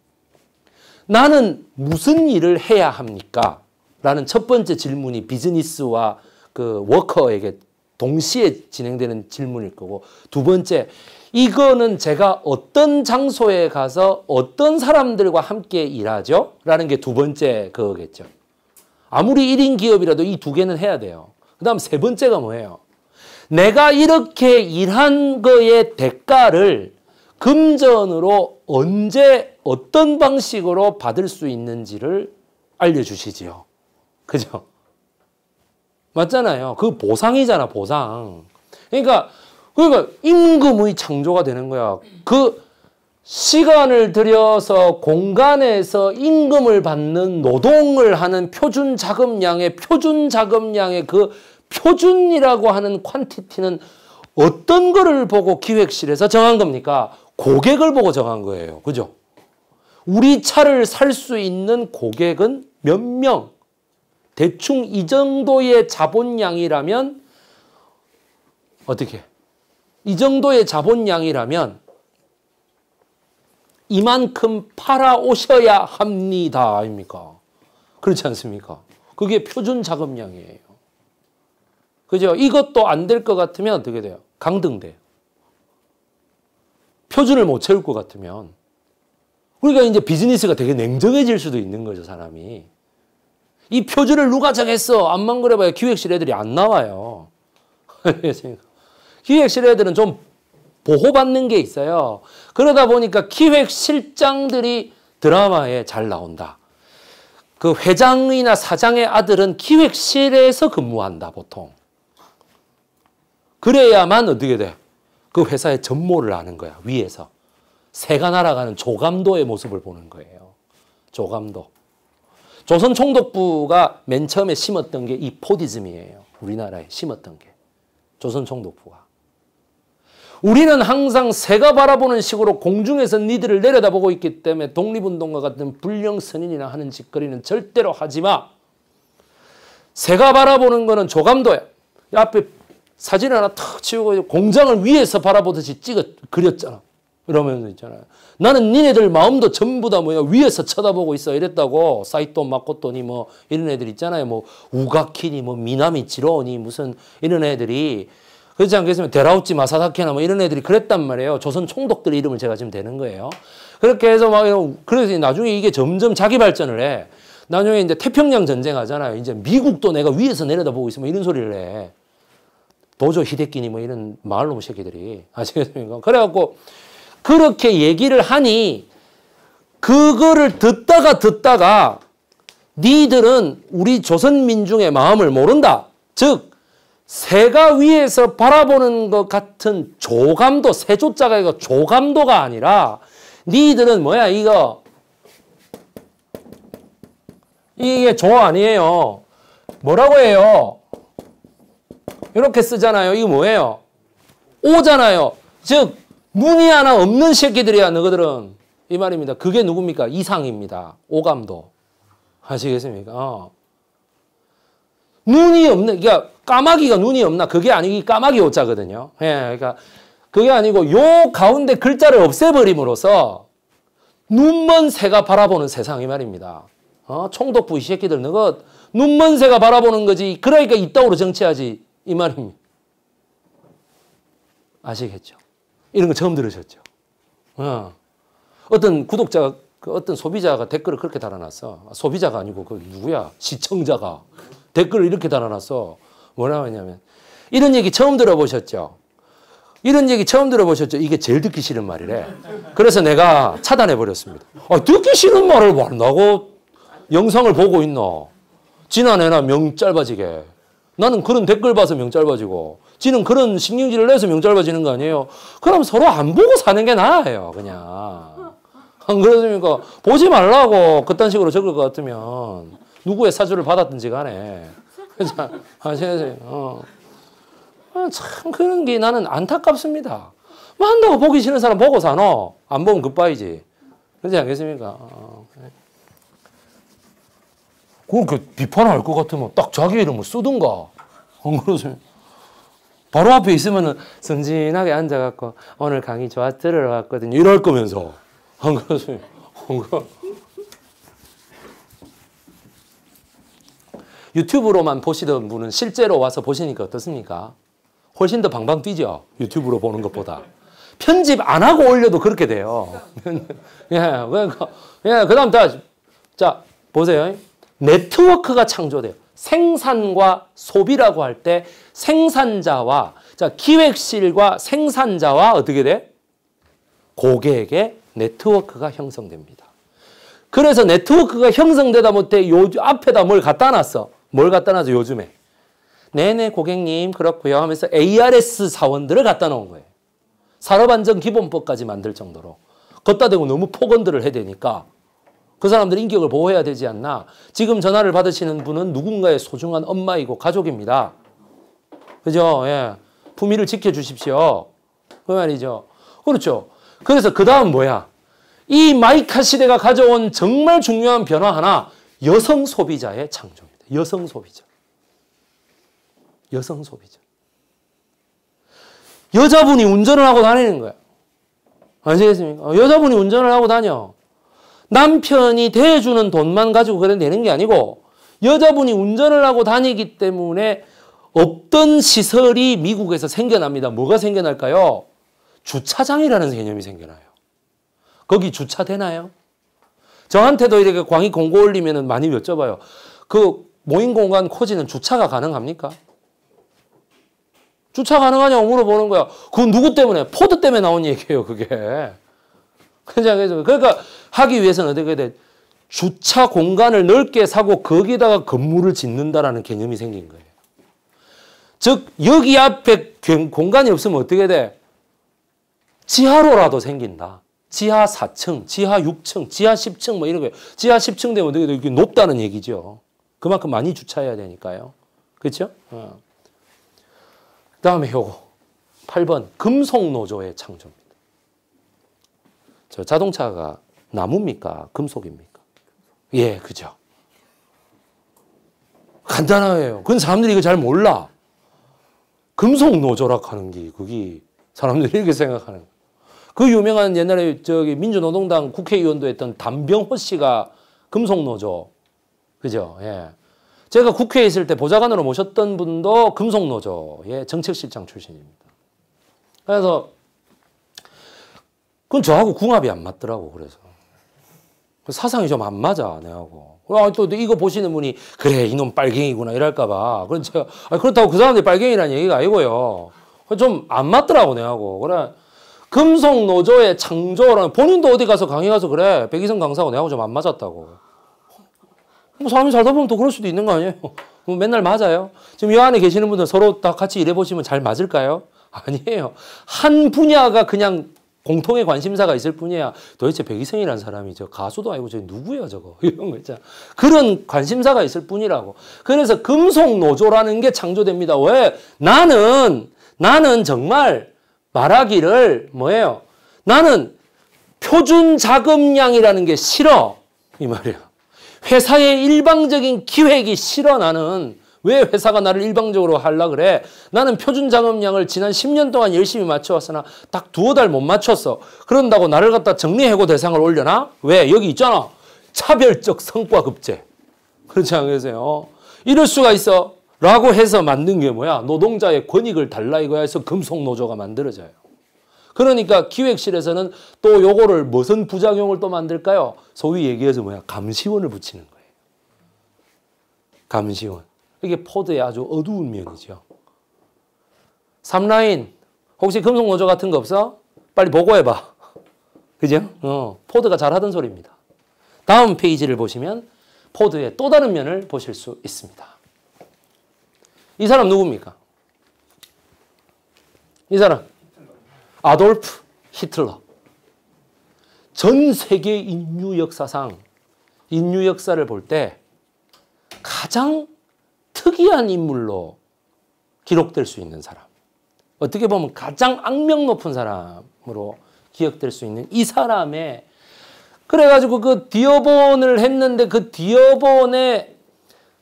나는 무슨 일을 해야 합니까? 라는 첫 번째 질문이 비즈니스와 그 워커에게 동시에 진행되는 질문일 거고 두 번째 이거는 제가 어떤 장소에 가서 어떤 사람들과 함께 일하죠? 라는 게 두 번째 그거겠죠. 아무리 1인 기업이라도 이 두 개는 해야 돼요. 그 다음 세 번째가 뭐예요? 내가 이렇게 일한 거의 대가를 금전으로 언제 어떤 방식으로 받을 수 있는지를 알려주시지요. 그죠? 맞잖아요. 그 보상이잖아, 보상. 그러니까 그러니까 임금의 창조가 되는 거야. 그 시간을 들여서 공간에서 임금을 받는 노동을 하는 표준 자금량의 표준 자금량의그 표준이라고 하는 퀀티티는 어떤 거를 보고 기획실에서 정한 겁니까? 고객을 보고 정한 거예요. 그죠? 우리 차를 살 수 있는 고객은 몇 명? 대충 이 정도의 자본량이라면 어떻게 이 정도의 자본량이라면 이만큼 팔아오셔야 합니다. 아닙니까? 그렇지 않습니까? 그게 표준 작업량이에요. 그죠? 이것도 안 될 것 같으면 어떻게 돼요? 강등돼요. 표준을 못 채울 것 같으면. 그러니까 이제 비즈니스가 되게 냉정해질 수도 있는 거죠, 사람이. 이 표준을 누가 정했어? 안만 그래봐야 기획실 애들이 안 나와요. 기획실애들은 좀 보호받는 게 있어요. 그러다 보니까 기획실장들이 드라마에 잘 나온다. 그 회장이나 사장의 아들은 기획실에서 근무한다, 보통. 그래야만 어떻게 돼? 그 회사의 전모를 아는 거야, 위에서. 새가 날아가는 조감도의 모습을 보는 거예요. 조감도. 조선총독부가 맨 처음에 심었던 게 이 포디즘이에요. 우리나라에 심었던 게. 조선총독부가. 우리는 항상 새가 바라보는 식으로 공중에서 니들을 내려다보고 있기 때문에 독립운동과 같은 불령선인이나 하는 짓거리는 절대로 하지 마. 새가 바라보는 거는 조감도야. 앞에 사진 하나 탁 치우고 공장을 위에서 바라보듯이 찍어 그렸잖아. 이러면서 있잖아요. 나는 니네들 마음도 전부 다 뭐야 위에서 쳐다보고 있어 이랬다고 사이토 마코토니 뭐 이런 애들 있잖아요. 뭐 우가키니 뭐 미나미 지로니 무슨 이런 애들이 그렇지 않겠습니까? 데라우치 마사다키나 뭐 이런 애들이 그랬단 말이에요. 조선 총독들 이름을 제가 지금 대는 거예요. 그렇게 해서 막 그래서 나중에 이게 점점 자기 발전을 해. 나중에 이제 태평양 전쟁 하잖아요. 이제 미국도 내가 위에서 내려다보고 있으면 뭐 이런 소리를 해. 도저 히데끼니 뭐 이런 말로 새끼들이 아시겠습니까? 그래갖고 그렇게 얘기를 하니 그거를 듣다가 듣다가 니들은 우리 조선민중의 마음을 모른다. 즉 새가 위에서 바라보는 것 같은 조감도 새조자가 이거 조감도가 아니라 니들은 뭐야 이거 이게 조 아니에요 뭐라고 해요 이렇게 쓰잖아요 이거 뭐예요 오잖아요 즉 눈이 하나 없는 새끼들이야 너희들은 이 말입니다 그게 누굽니까 이상입니다 오감도 아시겠습니까 어. 눈이 없는 그러니까 까마귀가 눈이 없나? 그게 아니기 까마귀 오자거든요. 예, 그러니까 그게 아니고 요 가운데 글자를 없애버림으로써 눈먼 새가 바라보는 세상이 말입니다. 어? 총독부 이 새끼들 너가 눈먼 새가 바라보는 거지. 그러니까 이따오로 정치하지. 이 말입니다. 아시겠죠? 이런 거 처음 들으셨죠? 어. 어떤 구독자, 그 어떤 소비자가 댓글을 그렇게 달아놨어. 아, 소비자가 아니고 그 누구야? 시청자가 댓글을 이렇게 달아놨어. 뭐라고 하냐면 이런 얘기 처음 들어보셨죠? 이런 얘기 처음 들어보셨죠? 이게 제일 듣기 싫은 말이래. 그래서 내가 차단해 버렸습니다. 아, 듣기 싫은 말을 말한다고 영상을 보고 있노. 지난해나 명 짧아지게. 나는 그런 댓글 봐서 명 짧아지고, 지는 그런 신경질을 내서 명 짧아지는 거 아니에요? 그럼 서로 안 보고 사는 게 나아요, 그냥. 안 그렇습니까? 보지 말라고 그딴 식으로 적을 것 같으면 누구의 사주를 받았든지 간에 그 자, 아셔야 돼요. 어. 아, 참 그런 게 나는 안타깝습니다. 만나고 뭐 보기 싫은 사람 보고 사노. 안 보면 급바이지. 그렇지 않겠습니까? 어. 어. 그렇게 그 비판할 것 같으면 딱 자기 이름을 쓰든가. 안 그러세요? 바로 앞에 있으면은 선진하게 앉아갖고 오늘 강의 좋아 들으러 왔거든요. 이럴 거면서. 안 그러세요? 안 그러세요? 유튜브로만 보시던 분은 실제로 와서 보시니까 어떻습니까? 훨씬 더 방방 뛰죠. 유튜브로 보는 것보다. 편집 안 하고 올려도 그렇게 돼요. 예, 그 예, 그 다음 자, 보세요. 네트워크가 창조돼요. 생산과 소비라고 할 때 생산자와, 자, 기획실과 생산자와 어떻게 돼? 고객의 네트워크가 형성됩니다. 그래서 네트워크가 형성되다 못해 요 앞에다 뭘 갖다 놨어. 뭘 갖다 놔줘 요즘에. 네네 고객님 그렇고요 하면서 ARS 사원들을 갖다 놓은 거예요. 산업안전기본법까지 만들 정도로. 걷다 대고 너무 폭언들을 해대니까 그 사람들 인격을 보호해야 되지 않나. 지금 전화를 받으시는 분은 누군가의 소중한 엄마이고 가족입니다. 그죠? 예. 품위를 지켜주십시오. 그 말이죠. 그렇죠. 그래서 그 다음 뭐야? 이 마이카 시대가 가져온 정말 중요한 변화 하나, 여성 소비자의 창조. 여성 소비자. 여성 소비자. 여자분이 운전을 하고 다니는 거야. 아시겠습니까? 어, 여자분이 운전을 하고 다녀. 남편이 대주는 돈만 가지고 그래 되는 게 아니고 여자분이 운전을 하고 다니기 때문에 없던 시설이 미국에서 생겨납니다. 뭐가 생겨날까요? 주차장이라는 개념이 생겨나요. 거기 주차되나요? 저한테도 이렇게 광희 공고 올리면 많이 여쭤봐요. 그 모인 공간 코지는 주차가 가능합니까? 주차 가능하냐고 물어보는 거야. 그건 누구 때문에? 포드 때문에 나온 얘기예요, 그게. 그러니까 하기 위해서는 어떻게 돼? 주차 공간을 넓게 사고 거기다가 건물을 짓는다라는 개념이 생긴 거예요. 즉 여기 앞에 공간이 없으면 어떻게 돼? 지하로라도 생긴다. 지하 4층, 지하 6층, 지하 10층 뭐 이런 거예요. 지하 10층 되면 어떻게 돼? 높다는 얘기죠. 그만큼 많이 주차해야 되니까요. 그렇죠? 어. 다음에 요거 8번 금속노조의 창조입니다. 저 자동차가 나무입니까? 금속입니까? 예, 그죠. 간단해요. 그 사람들이 이거 잘 몰라. 금속노조라 하는 게 그게 사람들이 이렇게 생각하는 그 유명한 옛날에 저기 민주노동당 국회의원도 했던 담병호 씨가 금속노조 그죠? 예. 제가 국회에 있을 때 보좌관으로 모셨던 분도 금속노조의 예, 정책실장 출신입니다. 그래서 그건 저하고 궁합이 안 맞더라고 그래서 그 사상이 좀 안 맞아 내하고 아, 또 이거 보시는 분이 그래 이놈 빨갱이구나 이럴까봐 그런 제 아, 그렇다고 그 사람들이 빨갱이라는 얘기가 아니고요 그 좀안 맞더라고 내하고 그래 금속 노조의 창조라는 본인도 어디 가서 강의 가서 그래 백이성 강사하고 내하고 좀 안 맞았다고 뭐 사람이 살다 보면 또 그럴 수도 있는 거 아니에요? 뭐 맨날 맞아요. 지금 이 안에 계시는 분들 서로 다 같이 일해보시면 잘 맞을까요? 아니에요. 한 분야가 그냥 공통의 관심사가 있을 뿐이야. 도대체 백이성이라는 사람이 저 가수도 아니고 저 누구야 저거 이런 거 있잖아. 그런 관심사가 있을 뿐이라고. 그래서 금속 노조라는 게 창조됩니다. 왜? 나는 나는 정말 말하기를 뭐예요? 나는 표준 자금량이라는 게 싫어 이 말이야. 회사의 일방적인 기획이 싫어 나는 왜 회사가 나를 일방적으로 하려 그래? 나는 표준 작업량을 지난 10년 동안 열심히 맞춰왔으나 딱 두어 달 못 맞췄어. 그런다고 나를 갖다 정리해고 대상을 올려나? 왜? 여기 있잖아. 차별적 성과급제. 그렇지 않으세요? 이럴 수가 있어. 라고 해서 만든 게 뭐야? 노동자의 권익을 달라 이거야 해서 금속노조가 만들어져요. 그러니까 기획실에서는 또 요거를 무슨 부작용을 또 만들까요? 소위 얘기해서 뭐야? 감시원을 붙이는 거예요. 감시원. 이게 포드의 아주 어두운 면이죠. 3라인 혹시 금속노조 같은 거 없어? 빨리 보고해봐. 그죠? 어, 포드가 잘하던 소리입니다. 다음 페이지를 보시면 포드의 또 다른 면을 보실 수 있습니다. 이 사람 누굽니까? 이 사람 아돌프 히틀러. 전 세계 인류 역사상 인류 역사를 볼 때 가장 특이한 인물로 기록될 수 있는 사람. 어떻게 보면 가장 악명 높은 사람으로 기억될 수 있는 이 사람의 그래가지고 그 디어본을 했는데 그디어본에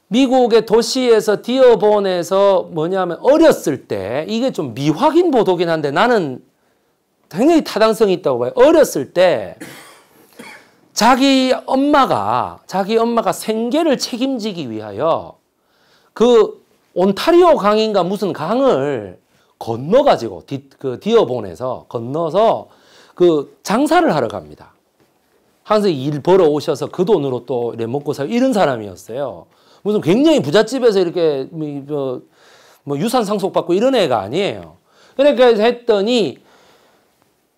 미국의 도시에서 디어본에서 뭐냐면 어렸을 때 이게 좀 미확인 보도긴 한데 나는 굉장히 타당성이 있다고 봐요. 어렸을 때 자기 엄마가 자기 엄마가 생계를 책임지기 위하여 그 온타리오 강인가 무슨 강을 건너가지고 디, 그 디어본에서 건너서 그 장사를 하러 갑니다. 항상 일 벌어 오셔서 그 돈으로 또 이래 먹고 살 이런 사람이었어요. 무슨 굉장히 부잣집에서 이렇게 뭐, 뭐, 뭐 유산 상속받고 이런 애가 아니에요. 그러니까 했더니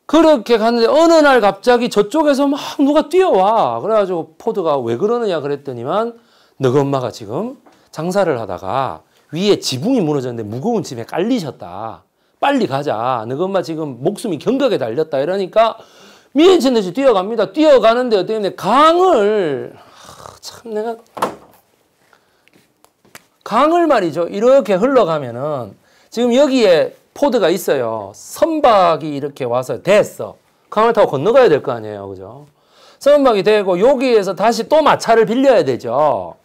그렇게 갔는데 어느 날 갑자기 저쪽에서 막 누가 뛰어와. 그래가지고 포드가 왜 그러느냐 그랬더니만 너희 그 엄마가 지금 장사를 하다가 위에 지붕이 무너졌는데 무거운 짐에 깔리셨다. 빨리 가자. 너희 그 엄마 지금 목숨이 경각에 달렸다. 이러니까 미친 듯이 뛰어갑니다. 뛰어가는데 어떻게 강을 아, 참 내가 강을 말이죠. 이렇게 흘러가면은 지금 여기에 포드가 있어요. 선박이 이렇게 와서 됐어. 강을 타고 건너가야 될 거 아니에요. 그죠? 선박이 되고 여기에서 다시 또 마차를 빌려야 되죠.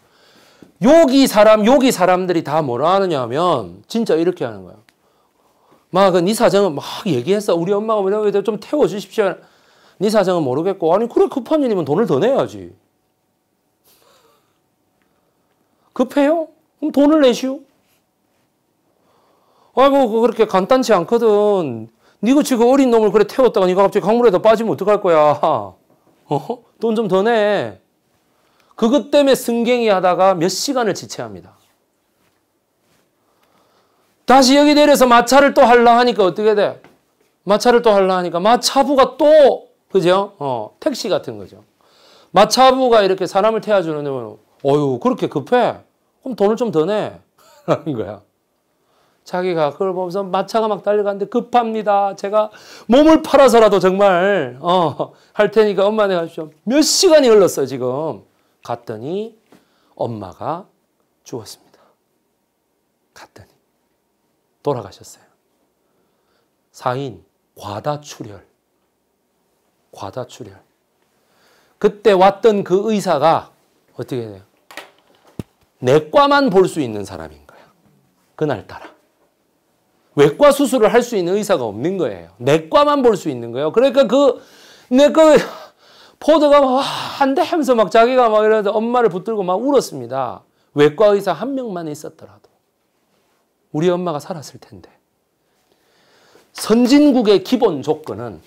여기 사람, 여기 사람들이 다 뭐라 하느냐 하면 진짜 이렇게 하는 거예요. 막그네 사정은 막 얘기했어. 우리 엄마가 뭐냐고 좀 태워주십시오. 네 사정은 모르겠고 아니 그래 급한 일이면 돈을 더 내야지. 급해요? 그럼 돈을 내시오. 아이고 그렇게 간단치 않거든. 니가 지금 어린 놈을 그래 태웠다가 니가 갑자기 강물에다 빠지면 어떡할 거야. 어? 돈 좀 더 내. 그것 때문에 승갱이 하다가 몇 시간을 지체합니다. 다시 여기 내려서 마차를 또 할라 하니까 어떻게 돼? 마차를 또 할라 하니까 마차부가 또 그죠? 어, 택시 같은 거죠. 마차부가 이렇게 사람을 태워주는데 어유 그렇게 급해? 그럼 돈을 좀 더 내. 라는 거야. 자기가 그걸 보면서 마차가 막 달려가는데 급합니다. 제가 몸을 팔아서라도 정말 어, 할 테니까 엄마 내가십시오. 몇 시간이 흘렀어요 지금. 갔더니 엄마가 죽었습니다. 갔더니 돌아가셨어요. 사인 과다출혈. 과다출혈. 그때 왔던 그 의사가 어떻게 돼요? 내과만 볼 수 있는 사람인 거야. 그날따라. 외과 수술을 할 수 있는 의사가 없는 거예요. 내과만 볼 수 있는 거예요. 그러니까 그 내과 그 포드가 막한대 하면서 막 자기가 막이러서 엄마를 붙들고 막 울었습니다. 외과 의사 한 명만 있었더라도 우리 엄마가 살았을 텐데. 선진국의 기본 조건은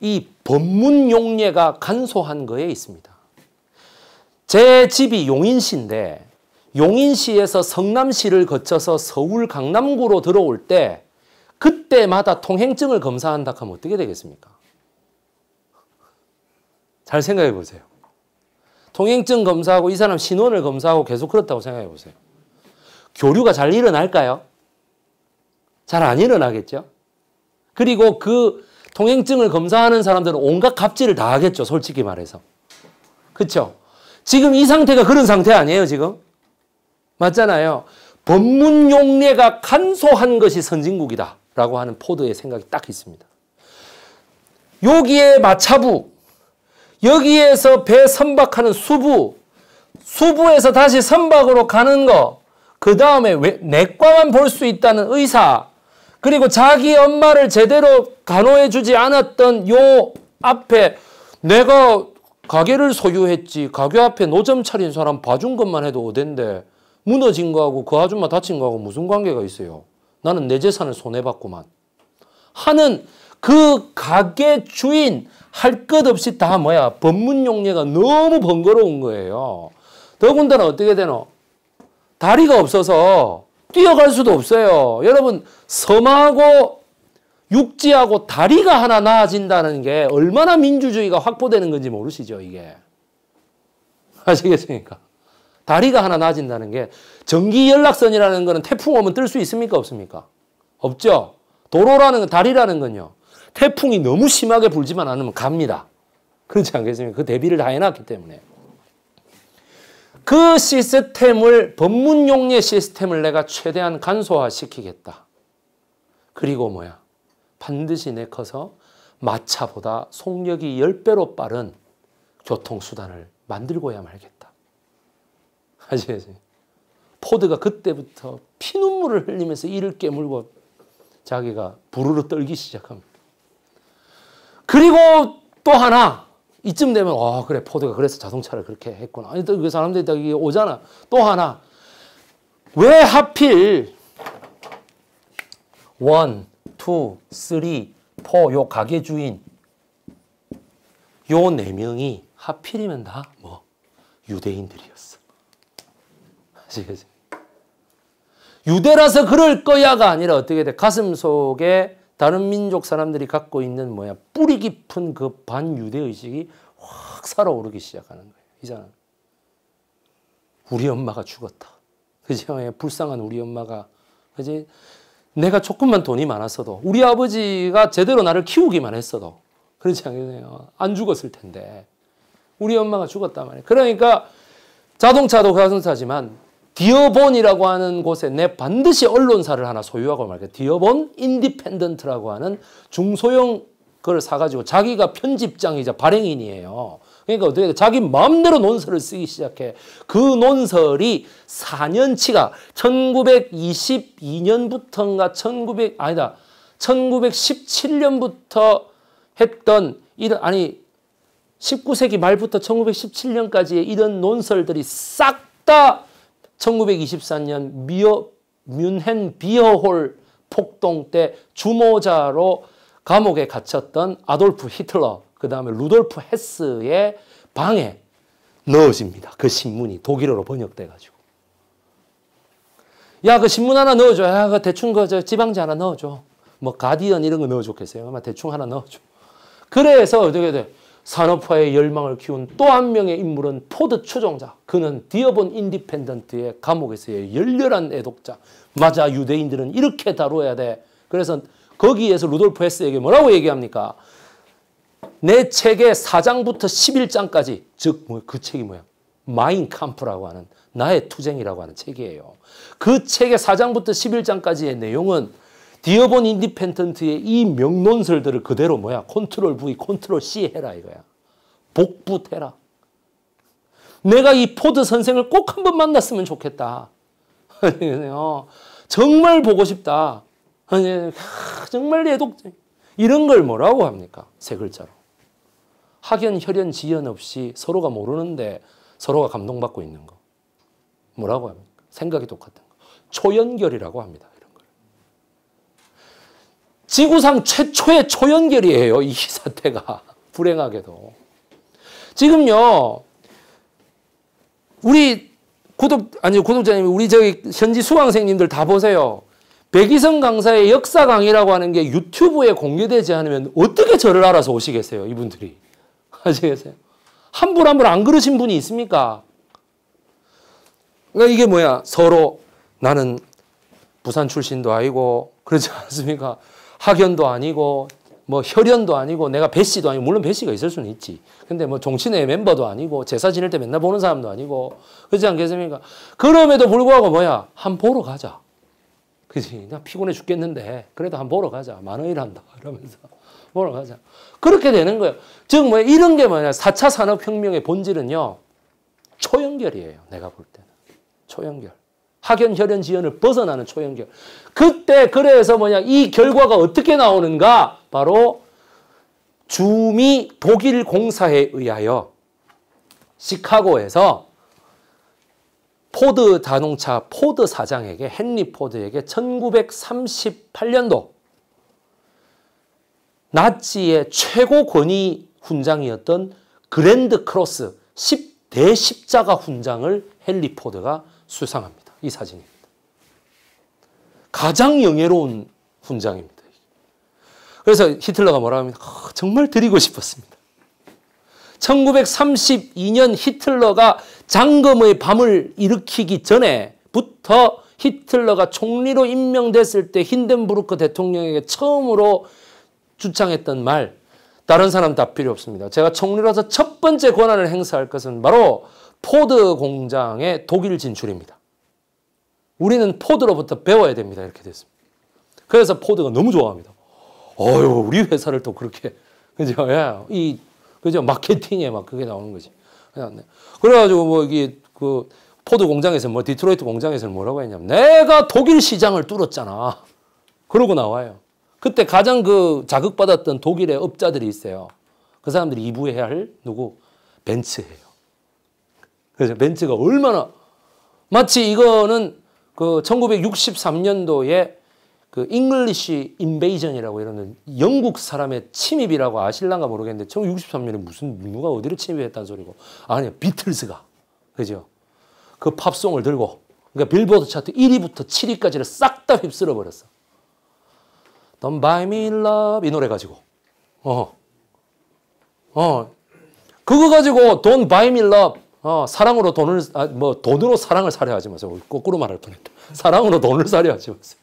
이 법문 용례가 간소한 거에 있습니다. 제 집이 용인시인데 용인시에서 성남시를 거쳐서 서울 강남구로 들어올 때 그때마다 통행증을 검사한다 하면 어떻게 되겠습니까? 잘 생각해 보세요. 통행증 검사하고 이 사람 신원을 검사하고 계속 그렇다고 생각해 보세요. 교류가 잘 일어날까요? 잘 안 일어나겠죠? 그리고 그 통행증을 검사하는 사람들은 온갖 갑질을 다 하겠죠, 솔직히 말해서. 그렇죠? 지금 이 상태가 그런 상태 아니에요, 지금? 맞잖아요. 법문 용례가 간소한 것이 선진국이다. 라고 하는 포드의 생각이 딱 있습니다. 여기에 마차부, 여기에서 배 선박하는 수부, 수부에서 다시 선박으로 가는 거, 그 다음에 내과만 볼 수 있다는 의사, 그리고 자기 엄마를 제대로 간호해 주지 않았던 요 앞에 내가 가게를 소유했지 가게 앞에 노점 차린 사람 봐준 것만 해도 어딘데 무너진 거하고 그 아줌마 다친 거하고 무슨 관계가 있어요. 나는 내 재산을 손해봤구만. 하는 그 가게 주인 할 것 없이 다 뭐야 법문 용례가 너무 번거로운 거예요. 더군다나 어떻게 되노? 다리가 없어서 뛰어갈 수도 없어요. 여러분 섬하고 육지하고 다리가 하나 나아진다는 게 얼마나 민주주의가 확보되는 건지 모르시죠, 이게. 아시겠습니까? 다리가 하나 나아진다는 게 전기 연락선이라는 거는 태풍 오면 뜰 수 있습니까, 없습니까? 없죠. 도로라는 건 다리라는 건요. 태풍이 너무 심하게 불지만 않으면 갑니다. 그렇지 않겠습니까? 그 대비를 다 해놨기 때문에. 그 시스템을 법문용례 시스템을 내가 최대한 간소화시키겠다. 그리고 뭐야? 반드시 내 커서 마차보다 속력이 10배로 빠른 교통수단을 만들고야 말겠다. 아시겠어 포드가 그때부터 피눈물을 흘리면서 이를 깨물고 자기가 부르르 떨기 시작합니다. 그리고 또 하나 이쯤 되면 아 그래 포드가 그래서 자동차를 그렇게 했구나. 아니 또 그 사람들이 딱 오잖아. 또 하나 왜 하필 원 투, 쓰리, 포 요 가게 주인 요 네 명이 하필이면 다 뭐 유대인들이었어. 아시겠죠? 유대라서 그럴 거야가 아니라 어떻게 돼? 가슴 속에 다른 민족 사람들이 갖고 있는 뭐야 뿌리 깊은 그 반유대 의식이 확 살아오르기 시작하는 거예요. 이제는 우리 엄마가 죽었다. 그지? 불쌍한 우리 엄마가 그지? 내가 조금만 돈이 많았어도 우리 아버지가 제대로 나를 키우기만 했어도 그렇지 않겠네요. 안 죽었을 텐데 우리 엄마가 죽었단 말이에요. 그러니까 자동차도 가슴사지만 디어본이라고 하는 곳에 내 반드시 언론사를 하나 소유하고 말게 디어본 인디펜던트라고 하는 중소형 그걸 사가지고 자기가 편집장이자 발행인이에요. 그러니까 어떻게 자기 마음대로 논설을 쓰기 시작해. 그 논설이 4년치가 1922년부터인가 1900 아니다. 1917년부터 했던 이런 아니 19세기 말부터 1917년까지의 이런 논설들이 싹 다 1924년 미어 뮌헨 비어홀 폭동 때 주모자로 감옥에 갇혔던 아돌프 히틀러 그 다음에 루돌프 헤스의 방에 넣어집니다. 그 신문이 독일어로 번역돼가지고. 야, 그 신문 하나 넣어줘. 야, 그 대충 그저 지방지 하나 넣어줘. 뭐 가디언 이런 거 넣어줬겠어요. 아마 대충 하나 넣어줘. 그래서 어떻게 돼? 산업화의 열망을 키운 또 한 명의 인물은 포드 추종자. 그는 디어본 인디펜던트의 감옥에서의 열렬한 애독자. 맞아, 유대인들은 이렇게 다뤄야 돼. 그래서 거기에서 루돌프 헤스에게 뭐라고 얘기합니까? 내 책의 4장부터 11장까지 즉그 뭐, 책이 뭐야? 마인 캄프라고 하는 나의 투쟁이라고 하는 책이에요. 그 책의 4장부터 11장까지의 내용은 디어본 인디펜던트의 이 명론설들을 그대로 뭐야? 컨트롤 V, 컨트롤 C 해라 이거야. 복붙해라. 내가 이 포드 선생을 꼭 한 번 만났으면 좋겠다. 정말 보고 싶다. 정말 애독 이런 걸 뭐라고 합니까? 세 글자로. 학연, 혈연, 지연 없이 서로가 모르는데 서로가 감동받고 있는 거. 뭐라고 합니까? 생각이 똑같은 거. 초연결이라고 합니다. 이런 걸. 지구상 최초의 초연결이에요. 이 사태가. 불행하게도. 지금요. 우리 구독 아니 구독자님 우리 저기 현지 수강생님들 다 보세요. 백이성 강사의 역사 강의라고 하는 게 유튜브에 공개되지 않으면 어떻게 저를 알아서 오시겠어요, 이분들이. 아시겠어요? 한분한분안 그러신 분이 있습니까? 그러니까 이게 뭐야? 서로 나는 부산 출신도 아니고 그렇지 않습니까? 학연도 아니고 뭐 혈연도 아니고 내가 배씨도 아니고 물론 배씨가 있을 수는 있지. 근데 뭐 종친회 멤버도 아니고 제사 지낼 때 맨날 보는 사람도 아니고 그렇지 않겠습니까? 그럼에도 불구하고 뭐야? 한 보러 가자. 그지? 나 피곤해 죽겠는데 그래도 한 보러 가자. 만 원이란다. 이러면서. 보러 가자. 그렇게 되는 거예요. 즉, 뭐, 이런 게 뭐냐. 4차 산업혁명의 본질은요, 초연결이에요. 내가 볼 때는. 초연결. 학연, 혈연, 지연을 벗어나는 초연결. 그때, 그래서 뭐냐. 이 결과가 어떻게 나오는가? 바로 주미 독일 공사에 의하여 시카고에서 포드 자동차 포드 사장에게 헨리 포드에게 1938년도 나치의 최고 권위 훈장이었던 그랜드 크로스 10 대십자가 훈장을 헨리 포드가 수상합니다. 이 사진입니다. 가장 영예로운 훈장입니다. 그래서 히틀러가 뭐라 합니까? 아, 정말 드리고 싶었습니다. 1932년 히틀러가 장검의 밤을 일으키기 전에부터 히틀러가 총리로 임명됐을 때 힌덴부르크 대통령에게 처음으로 주창했던 말 다른 사람 다 필요 없습니다. 제가 총리로서 첫 번째 권한을 행사할 것은 바로 포드 공장의 독일 진출입니다. 우리는 포드로부터 배워야 됩니다. 이렇게 됐습니다. 그래서 포드가 너무 좋아합니다. 어유 우리 회사를 또 그렇게 그죠? 예, 이 그죠? 마케팅에 막 그게 나오는 거지. 네. 그래가지고 뭐 이게 그 포드 공장에서 뭐 디트로이트 공장에서 뭐라고 했냐면 내가 독일 시장을 뚫었잖아. 그러고 나와요. 그때 가장 그 자극받았던 독일의 업자들이 있어요. 그 사람들이 이부해야 할 누구? 벤츠예요. 그래서 벤츠가 얼마나 마치 이거는 그 1963년도에 그 잉글리시 인베이전이라고 이러는 영국 사람의 침입이라고 아실랑가 모르겠는데 1963년에 무슨 누가 어디를 침입했다는 소리고 아니요 비틀스가 그죠 그 팝송을 들고 그러니까 빌보드 차트 1위부터 7위까지를 싹 다 휩쓸어 버렸어 Don't buy me love 이 노래 가지고 어, 어, 그거 가지고 Don't buy me love 어, 사랑으로 돈을 아, 뭐 돈으로 사랑을 사려 하지 마세요. 거꾸로 말할 뻔했다. 사랑으로 돈을 사려 하지 마세요.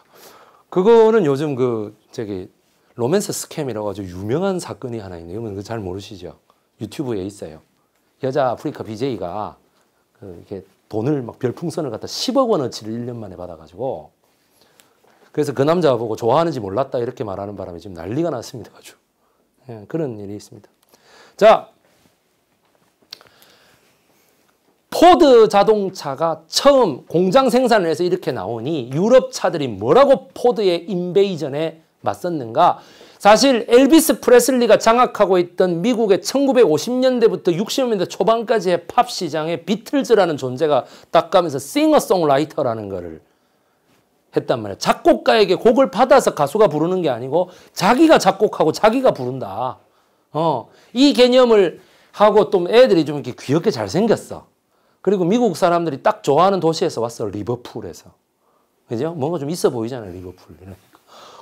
그거는 요즘 그 저기 로맨스 스캠이라고 아주 유명한 사건이 하나 있네요. 여러분 잘 모르시죠? 유튜브에 있어요. 여자 아프리카 BJ가 그 이렇게 돈을 막 별풍선을 갖다 10억 원어치를 1년 만에 받아가지고 그래서 그 남자 가 보고 좋아하는지 몰랐다 이렇게 말하는 바람에 지금 난리가 났습니다. 아주. 예, 그런 일이 있습니다. 자, 포드 자동차가 처음 공장 생산을 해서 이렇게 나오니 유럽 차들이 뭐라고 포드의 인베이전에 맞섰는가? 사실 엘비스 프레슬리가 장악하고 있던 미국의 1950년대부터 60년대 초반까지의 팝 시장에 비틀즈라는 존재가 닦아면서 싱어송라이터라는 것을 했단 말이야 작곡가에게 곡을 받아서 가수가 부르는 게 아니고 자기가 작곡하고 자기가 부른다. 어, 이 개념을 하고 또 애들이 좀 이렇게 귀엽게 잘생겼어. 그리고 미국 사람들이 딱 좋아하는 도시에서 왔어. 리버풀에서. 그죠? 뭔가 좀 있어 보이잖아요. 리버풀. 그러니까.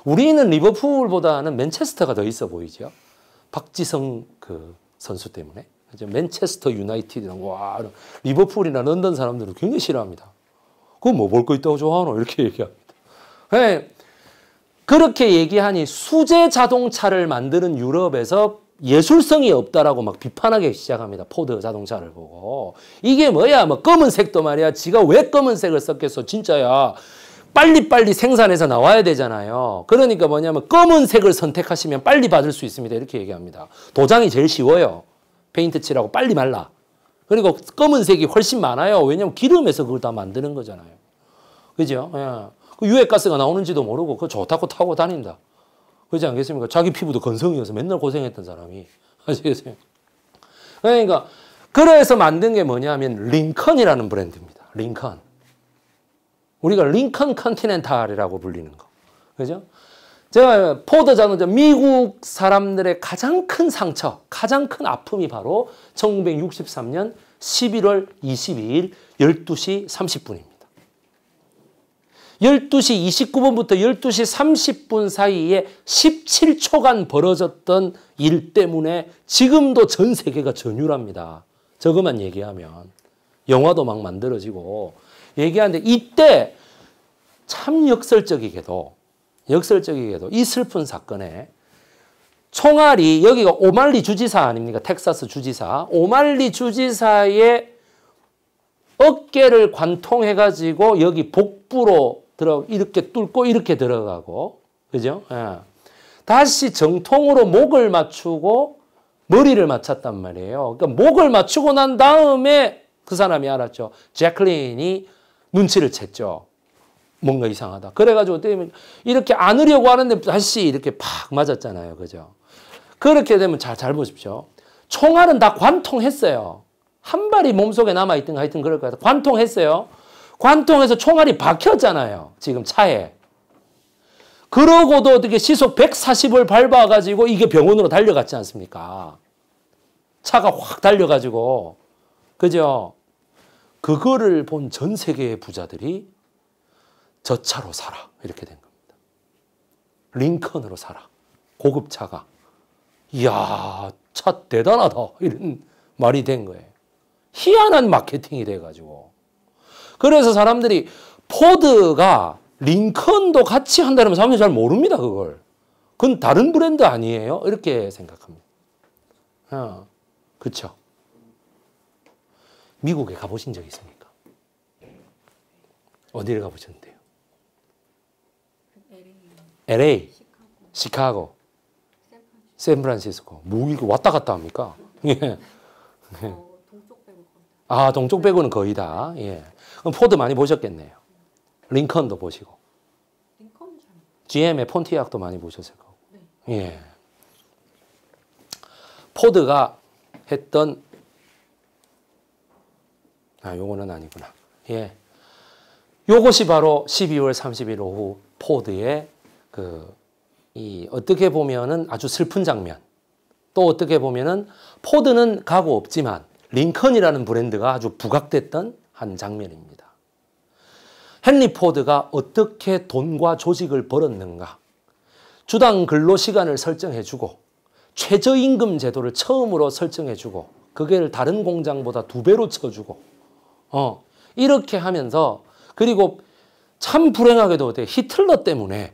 우리는 리버풀보다는 맨체스터가 더 있어 보이죠. 박지성 그 선수 때문에. 그죠? 맨체스터 유나이티드랑 와, 리버풀이나 런던 사람들은 굉장히 싫어합니다. 그거 뭐 볼 거 있다고 좋아하노? 이렇게 얘기합니다. 네. 그렇게 얘기하니 수제 자동차를 만드는 유럽에서 예술성이 없다라고 막 비판하기 시작합니다. 포드 자동차를 보고. 이게 뭐야? 뭐 검은색도 말이야. 지가 왜 검은색을 썼겠어? 진짜야. 빨리빨리 생산해서 나와야 되잖아요. 그러니까 뭐냐면 검은색을 선택하시면 빨리 받을 수 있습니다. 이렇게 얘기합니다. 도장이 제일 쉬워요. 페인트 칠하고 빨리 말라. 그리고 검은색이 훨씬 많아요. 왜냐면 기름에서 그걸 다 만드는 거잖아요. 그죠? 예. 그 유해가스가 나오는지도 모르고 그거 좋다고 타고 다닌다. 그러지 않겠습니까? 자기 피부도 건성이어서 맨날 고생했던 사람이. 아시겠어요? 그러니까, 그래서 만든 게 뭐냐면 링컨이라는 브랜드입니다. 링컨. 우리가 링컨 컨티넨탈이라고 불리는 거. 그죠? 제가 포드 자동차 미국 사람들의 가장 큰 상처, 가장 큰 아픔이 바로 1963년 11월 22일 12시 30분입니다. 12시 29분부터 12시 30분 사이에 17초간 벌어졌던 일 때문에 지금도 전 세계가 전율합니다. 저것만 얘기하면. 영화도 막 만들어지고 얘기하는데 이때 참 역설적이게도 역설적이게도 이 슬픈 사건에 총알이 여기가 오말리 주지사 아닙니까? 텍사스 주지사. 오말리 주지사의 어깨를 관통해가지고 여기 복부로 들어 이렇게 뚫고 이렇게 들어가고 그죠? 예. 다시 정통으로 목을 맞추고 머리를 맞췄단 말이에요. 그러니까 목을 맞추고 난 다음에 그 사람이 알았죠. 제클린이 눈치를 챘죠. 뭔가 이상하다. 그래가지고 때문에 이렇게 안으려고 하는데 다시 이렇게 팍 맞았잖아요. 그죠? 그렇게 되면 잘, 잘 보십시오. 총알은 다 관통했어요. 한 발이 몸속에 남아있든 하여튼 그럴 거예요. 관통했어요. 관통해서 총알이 박혔잖아요. 지금 차에. 그러고도 어떻게 시속 140을 밟아가지고 이게 병원으로 달려갔지 않습니까? 차가 확 달려가지고. 그죠? 그거를 본 전 세계의 부자들이 저 차로 살아. 이렇게 된 겁니다. 링컨으로 살아. 고급차가. 이야, 차 대단하다. 이런 말이 된 거예요. 희한한 마케팅이 돼가지고. 그래서 사람들이 포드가 링컨도 같이 한다면 사람들이 잘 모릅니다, 그걸. 그건 다른 브랜드 아니에요? 이렇게 생각합니다. 어, 그쵸. 미국에 가보신 적 있습니까? 어디를 가보셨는데요? LA, 시카고, 샌프란시스코. 뭐 이거 왔다 갔다 합니까? 네. 예. 어, 아, 동쪽 빼고는 거의 다. 예. 포드 많이 보셨겠네요. 링컨도 보시고. GM의 폰티악도 많이 보셨을 거고. 네. 예. 포드가 했던 아, 요거는 아니구나. 예. 요것이 바로 12월 30일 오후 포드의 그 이 어떻게 보면은 아주 슬픈 장면. 또 어떻게 보면은 포드는 가고 없지만 링컨이라는 브랜드가 아주 부각됐던 한 장면입니다. 헨리 포드가 어떻게 돈과 조직을 벌었는가 주당 근로시간을 설정해주고 최저임금 제도를 처음으로 설정해주고 그걸 다른 공장보다 두 배로 쳐주고 어 이렇게 하면서 그리고 참 불행하게도 히틀러 때문에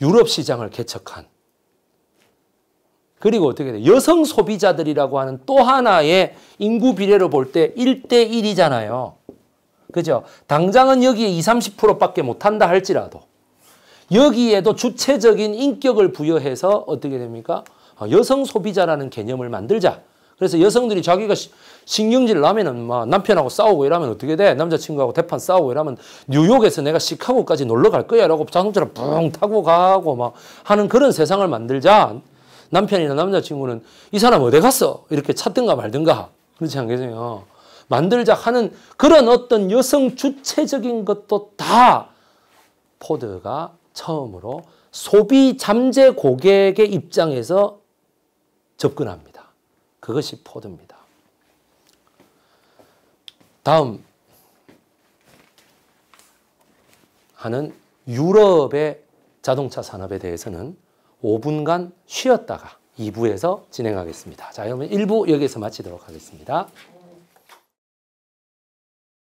유럽 시장을 개척한 그리고 어떻게 돼? 여성 소비자들이라고 하는 또 하나의 인구 비례로 볼때 1대 1이잖아요. 그죠? 당장은 여기에 20, 30%밖에 못한다 할지라도 여기에도 주체적인 인격을 부여해서 어떻게 됩니까? 어, 여성 소비자라는 개념을 만들자. 그래서 여성들이 자기가 신경질 나면은 막 남편하고 싸우고 이러면 어떻게 돼? 남자친구하고 대판 싸우고 이러면 뉴욕에서 내가 시카고까지 놀러 갈 거야 라고 자동차를 붕 타고 가고 막 하는 그런 세상을 만들자. 남편이나 남자친구는 이 사람 어디 갔어? 이렇게 찾든가 말든가. 그렇지 않겠어요? 만들자 하는 그런 어떤 여성 주체적인 것도 다 포드가 처음으로 소비 잠재 고객의 입장에서 접근합니다. 그것이 포드입니다. 다음 하는 유럽의 자동차 산업에 대해서는 5분간 쉬었다가 2부에서 진행하겠습니다. 자, 그러면 1부 여기서 마치도록 하겠습니다.